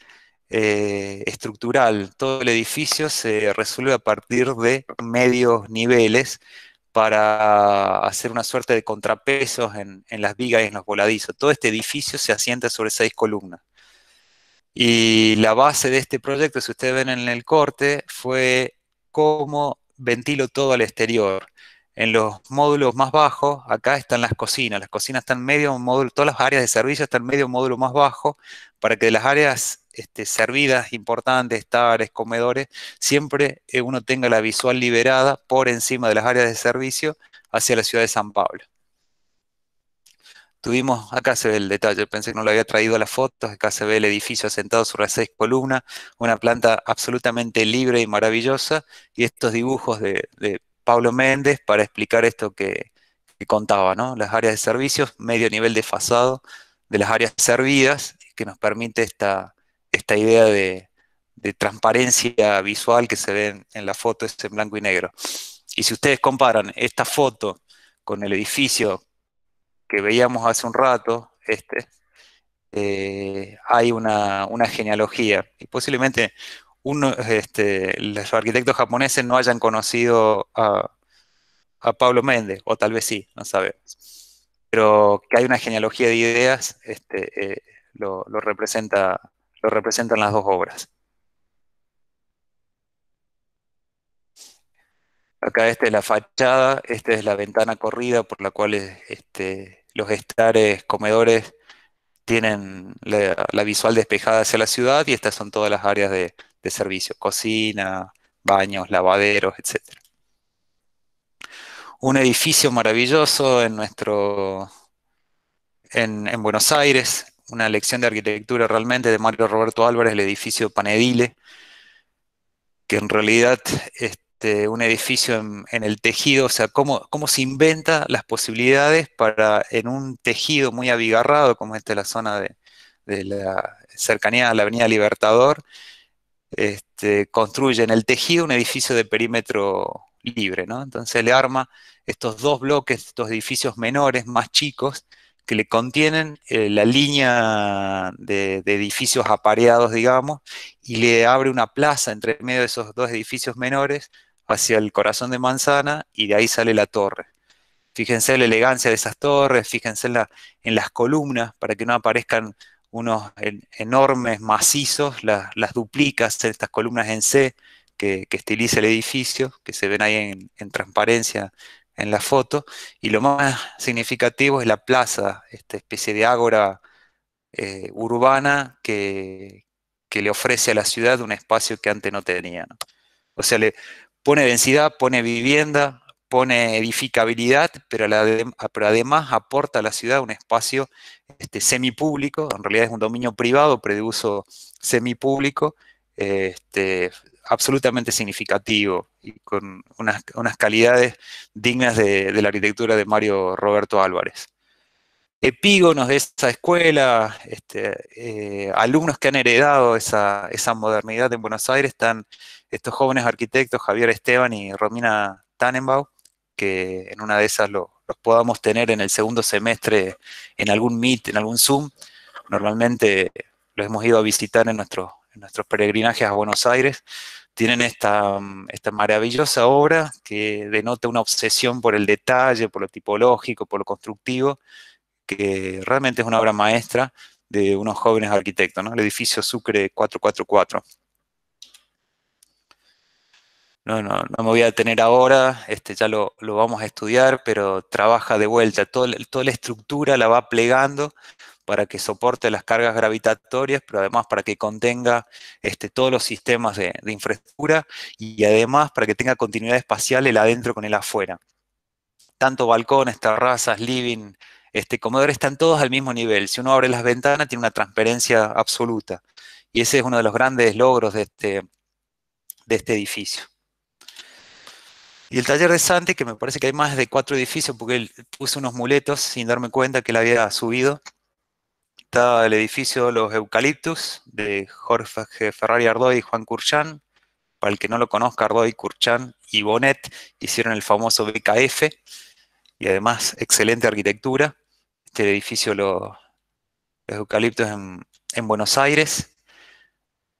Speaker 1: eh, estructural. Todo el edificio se resuelve a partir de medios niveles para hacer una suerte de contrapesos en las vigas y en los voladizos. Todo este edificio se asienta sobre seis columnas. Y la base de este proyecto, si ustedes ven en el corte, fue cómo ventilo todo al exterior. En los módulos más bajos, acá están las cocinas. Las cocinas están medio módulo, todas las áreas de servicio están medio módulo más bajo, para que las áreas este, servidas importantes, tares, comedores, siempre eh, uno tenga la visual liberada por encima de las áreas de servicio hacia la ciudad de San Pablo. Tuvimos, acá se ve el detalle, pensé que no lo había traído a las fotos, acá se ve el edificio asentado sobre seis columnas, una planta absolutamente libre y maravillosa, y estos dibujos de, Pablo Méndez para explicar esto que, contaba, ¿no? Las áreas de servicios, medio nivel de fasado de las áreas servidas, que nos permite esta, esta idea de, transparencia visual que se ve en, la foto es en blanco y negro. Y si ustedes comparan esta foto con el edificio que veíamos hace un rato, este, eh, hay una, genealogía. Y posiblemente este, los arquitectos japoneses no hayan conocido a, Pablo Méndez, o tal vez sí, no sabemos. Pero que hay una genealogía de ideas, este, eh, lo, representa, lo representan las dos obras. Acá esta es la fachada, esta es la ventana corrida por la cual este, los estares, comedores, tienen la, visual despejada hacia la ciudad y estas son todas las áreas de, servicio, cocina, baños, lavaderos, etc. Un edificio maravilloso en nuestro... en, en Buenos Aires, una lección de arquitectura realmente de Mario Roberto Álvarez, el edificio Panedile, que en realidad es, este, este, un edificio en, el tejido, o sea, cómo, se inventa las posibilidades para en un tejido muy abigarrado como esta es la zona de, la cercanía a la Avenida Libertador, este, construye en el tejido un edificio de perímetro libre, ¿no? Entonces le arma estos dos bloques, estos edificios menores, más chicos, que le contienen eh, la línea de, de, edificios apareados, digamos, y le abre una plaza entre medio de esos dos edificios menores hacia el corazón de manzana y de ahí sale la torre. Fíjense la elegancia de esas torres, fíjense en, las columnas para que no aparezcan unos enormes macizos, las duplicas, estas columnas en C que, estiliza el edificio, que se ven ahí en, transparencia en la foto. Y lo más significativo es la plaza, esta especie de ágora eh, urbana que, le ofrece a la ciudad un espacio que antes no tenía. O sea, le, pone densidad, pone vivienda, pone edificabilidad, pero, además aporta a la ciudad un espacio este, semipúblico, en realidad es un dominio privado, pero de uso semipúblico, este, absolutamente significativo y con unas, calidades dignas de la arquitectura de Mario Roberto Álvarez epígonos de esa escuela, este, eh, alumnos que han heredado esa, modernidad en Buenos Aires, están estos jóvenes arquitectos, Javier Esteban y Romina Tannenbaum, que en una de esas los podamos tener en el segundo semestre en algún Meet, en algún Zoom. Normalmente los hemos ido a visitar en, nuestros peregrinajes a Buenos Aires. Tienen esta maravillosa obra que denota una obsesión por el detalle, por lo tipológico, por lo constructivo, que realmente es una obra maestra de unos jóvenes arquitectos, El edificio Sucre 444. No, no, no me voy a detener ahora, este, ya lo, vamos a estudiar, pero trabaja de vuelta, toda la estructura la va plegando para que soporte las cargas gravitatorias, pero además para que contenga este, todos los sistemas de, de, infraestructura y además para que tenga continuidad espacial el adentro con el afuera. Tanto balcones, terrazas, living, este, comedores están todos al mismo nivel. Si uno abre las ventanas, tiene una transparencia absoluta. Y ese es uno de los grandes logros de este, de este edificio. Y el taller de Santi, que me parece que hay más de cuatro edificios, porque él puso unos muletos sin darme cuenta que él había subido. Está el edificio Los Eucaliptus, de Jorge Ferrari Ardoy y Juan Curchán. Para el que no lo conozca, Ardoy, Curchán y Bonet hicieron el famoso BKF y además excelente arquitectura. Este edificio, los eucaliptos en, Buenos Aires,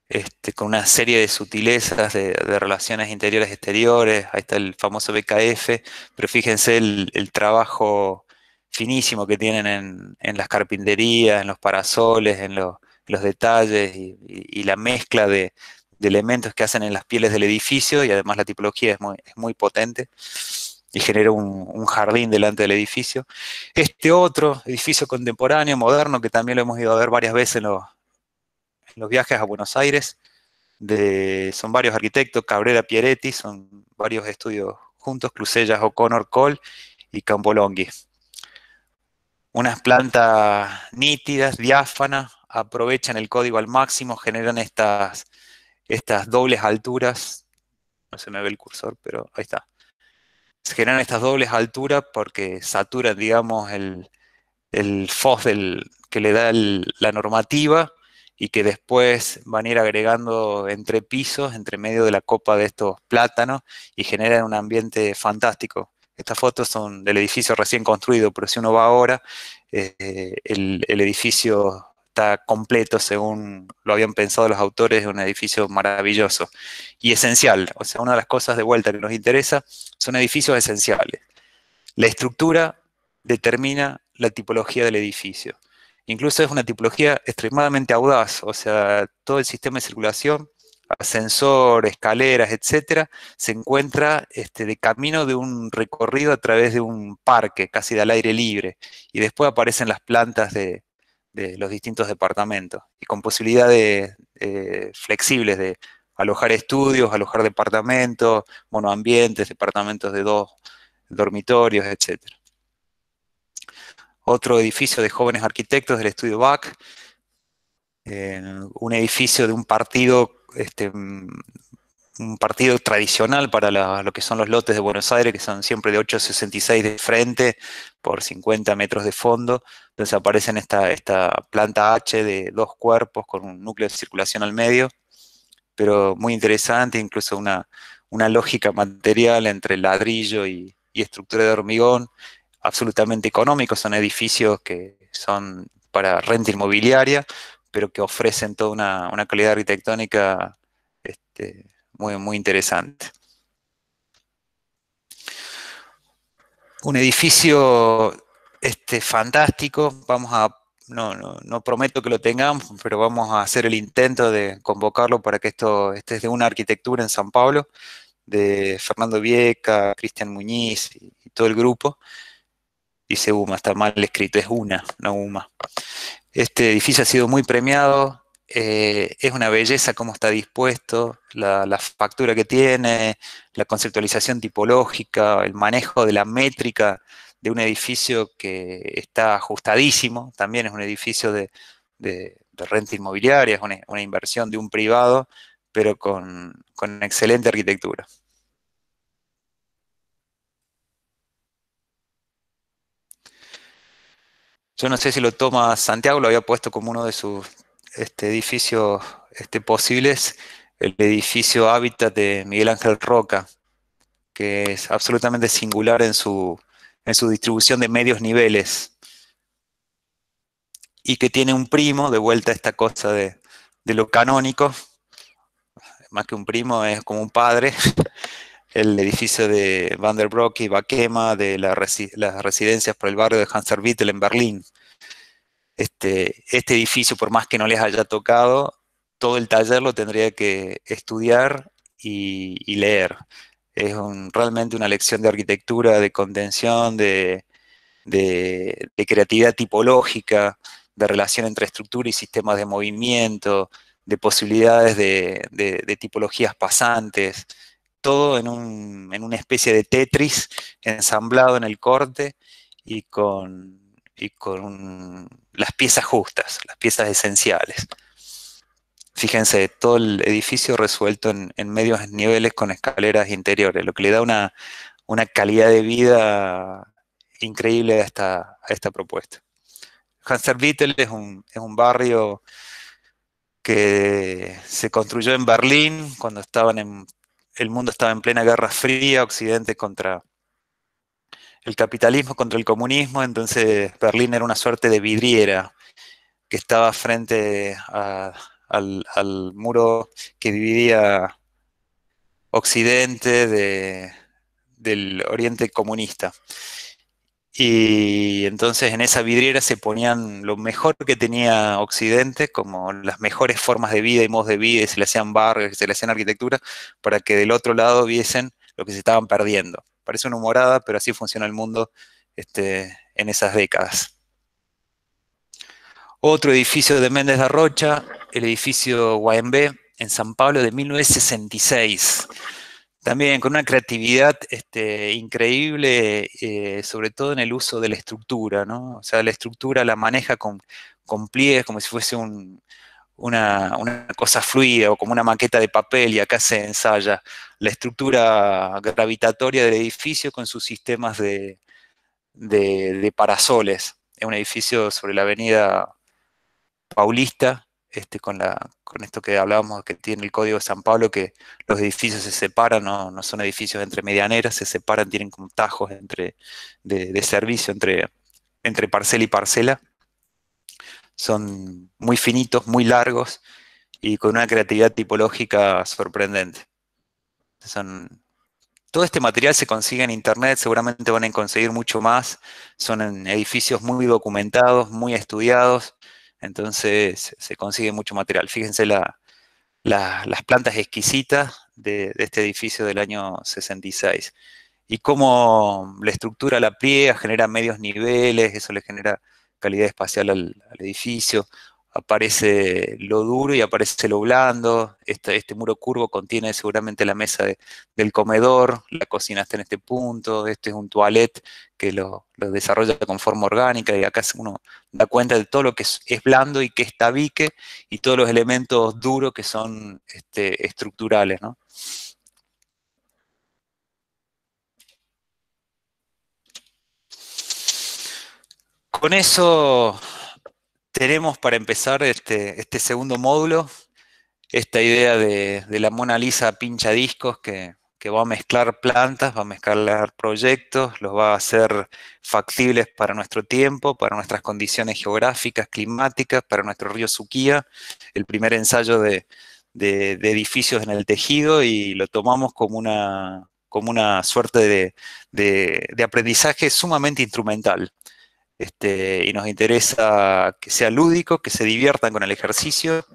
Speaker 1: este, con una serie de sutilezas de, relaciones interiores-exteriores, ahí está el famoso BKF, pero fíjense el, trabajo finísimo que tienen en, las carpinterías, en los parasoles, en, los detalles y, la mezcla de, elementos que hacen en las pieles del edificio y además la tipología es muy, es muy potente y genera un, jardín delante del edificio. Este otro edificio contemporáneo, moderno, que también lo hemos ido a ver varias veces en, los viajes a Buenos Aires, son varios arquitectos, Cabrera Pieretti, son varios estudios juntos, Clusellas O'Connor Cole y Campolonghi. Unas plantas nítidas, diáfanas, aprovechan el código al máximo, generan estas, estas dobles alturas. No se me ve el cursor, pero ahí está generan estas dobles alturas porque saturan, digamos, el, el FOS del, que le da la normativa y que después van a ir agregando entre pisos, entre medio de la copa de estos plátanos y generan un ambiente fantástico. Estas fotos son del edificio recién construido, pero si uno va ahora, eh, el, el, edificio completo según lo habían pensado los autores de un edificio maravilloso y esencial. O sea, una de las cosas de vuelta que nos interesa son edificios esenciales. La estructura determina la tipología del edificio. Incluso es una tipología extremadamente audaz, o sea, todo el sistema de circulación, ascensor, escaleras, etcétera, se encuentra este, de camino de un recorrido a través de un parque, casi de al aire libre, y después aparecen las plantas de, de los distintos departamentos y con posibilidades eh, flexibles de alojar estudios, alojar departamentos, monoambientes, departamentos de dos dormitorios, etc. Otro edificio de jóvenes arquitectos del estudio BAC, eh, un edificio de un partido este, un partido tradicional para lo que son los lotes de Buenos Aires, que son siempre de 8,66 de frente por 50 metros de fondo. Entonces aparecen esta, esta planta H de dos cuerpos con un núcleo de circulación al medio, pero muy interesante, incluso una, una lógica material entre ladrillo y, estructura de hormigón, absolutamente económico, son edificios que son para renta inmobiliaria, pero que ofrecen toda una, calidad arquitectónica este, muy, muy interesante. Un edificio este, fantástico, vamos a, no, no, prometo que lo tengamos, pero vamos a hacer el intento de convocarlo para que esto, esté es de una arquitectura en San Pablo, de Fernando Vieca, Cristian Muñiz y, todo el grupo, dice UMA, está mal escrito, es una, no UMA. Este edificio ha sido muy premiado, eh, es una belleza cómo está dispuesto, la, factura que tiene, la conceptualización tipológica, el manejo de la métrica de un edificio que está ajustadísimo, también es un edificio de, renta inmobiliaria, es una, inversión de un privado, pero con excelente arquitectura. Yo no sé si lo toma Santiago, lo había puesto como uno de sus este, edificio este, posibles, el edificio Hábitat de Miguel Ángel Roca, que es absolutamente singular en su, en su distribución de medios niveles, y que tiene un primo, de vuelta a esta cosa de, lo canónico, más que un primo, es como un padre, el edificio de Van der Broek y Baquema, de la las residencias por el barrio de Hanser Wittel en Berlín, este, este edificio, por más que no les haya tocado, todo el taller lo tendría que estudiar y, leer. Es realmente una lección de arquitectura, de contención, de, creatividad tipológica, de relación entre estructura y sistemas de movimiento, de posibilidades de, tipologías pasantes, todo en una especie de Tetris ensamblado en el corte y con y con las piezas justas, las piezas esenciales. Fíjense, todo el edificio resuelto en, medios niveles con escaleras interiores, lo que le da una, calidad de vida increíble a esta, propuesta. Hanserbitel es un, es un barrio que se construyó en Berlín cuando estaban en, el mundo estaba en plena Guerra Fría, Occidente contra, el capitalismo contra el comunismo, entonces Berlín era una suerte de vidriera que estaba frente al, muro que dividía Occidente del Oriente comunista. Y entonces en esa vidriera se ponían lo mejor que tenía Occidente, como las mejores formas de vida y modos de vida, y se le hacían barrios, se le hacían arquitectura, para que del otro lado viesen lo que se estaban perdiendo. Parece una morada, pero así funciona el mundo este, en esas décadas. Otro edificio de Méndez de Rocha, el edificio YMB en San Pablo de 1966. También con una creatividad este, increíble, eh, sobre todo en el uso de la estructura, ¿no? O sea, la estructura la maneja con, con pliegues, como si fuese un, una, cosa fluida o como una maqueta de papel y acá se ensaya la estructura gravitatoria del edificio con sus sistemas de, parasoles. Es un edificio sobre la avenida Paulista, este, con, esto que hablábamos que tiene el Código de San Pablo, que los edificios se separan, no, no son edificios entre medianeras, se separan, tienen como tajos entre, de, de servicio entre, entre parcela y parcela son muy finitos, muy largos y con una creatividad tipológica sorprendente. Son, todo este material se consigue en internet, seguramente van a conseguir mucho más, son edificios muy documentados, muy estudiados, entonces se consigue mucho material. Fíjense las plantas exquisitas de, este edificio del año 66 y cómo la estructura la pliega, genera medios niveles, eso le genera calidad espacial al, edificio, aparece lo duro y aparece lo blando, este, muro curvo contiene seguramente la mesa del comedor, la cocina está en este punto, este es un toilet que lo, desarrolla con forma orgánica y acá uno da cuenta de todo lo que es, blando y que está tabique y todos los elementos duros que son este, estructurales, ¿no? Con eso tenemos para empezar este, este segundo módulo, esta idea de, la Mona Lisa pincha discos que, va a mezclar plantas, va a mezclar proyectos, los va a hacer factibles para nuestro tiempo, para nuestras condiciones geográficas, climáticas, para nuestro río Suquía, el primer ensayo de, edificios en el tejido y lo tomamos como una suerte de aprendizaje sumamente instrumental. Este, y nos interesa que sea lúdico, que se diviertan con el ejercicio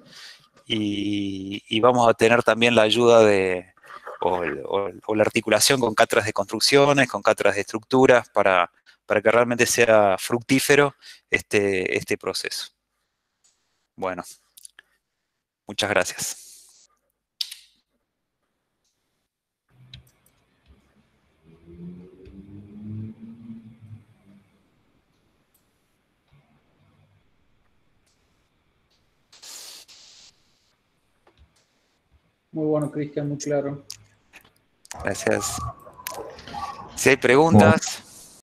Speaker 1: y, vamos a tener también la ayuda de, o, la articulación con catras de construcciones, con catras de estructuras, para, que realmente sea fructífero este, este proceso. Bueno, muchas gracias. Muy bueno, Cristian, muy claro. Gracias. Si hay preguntas.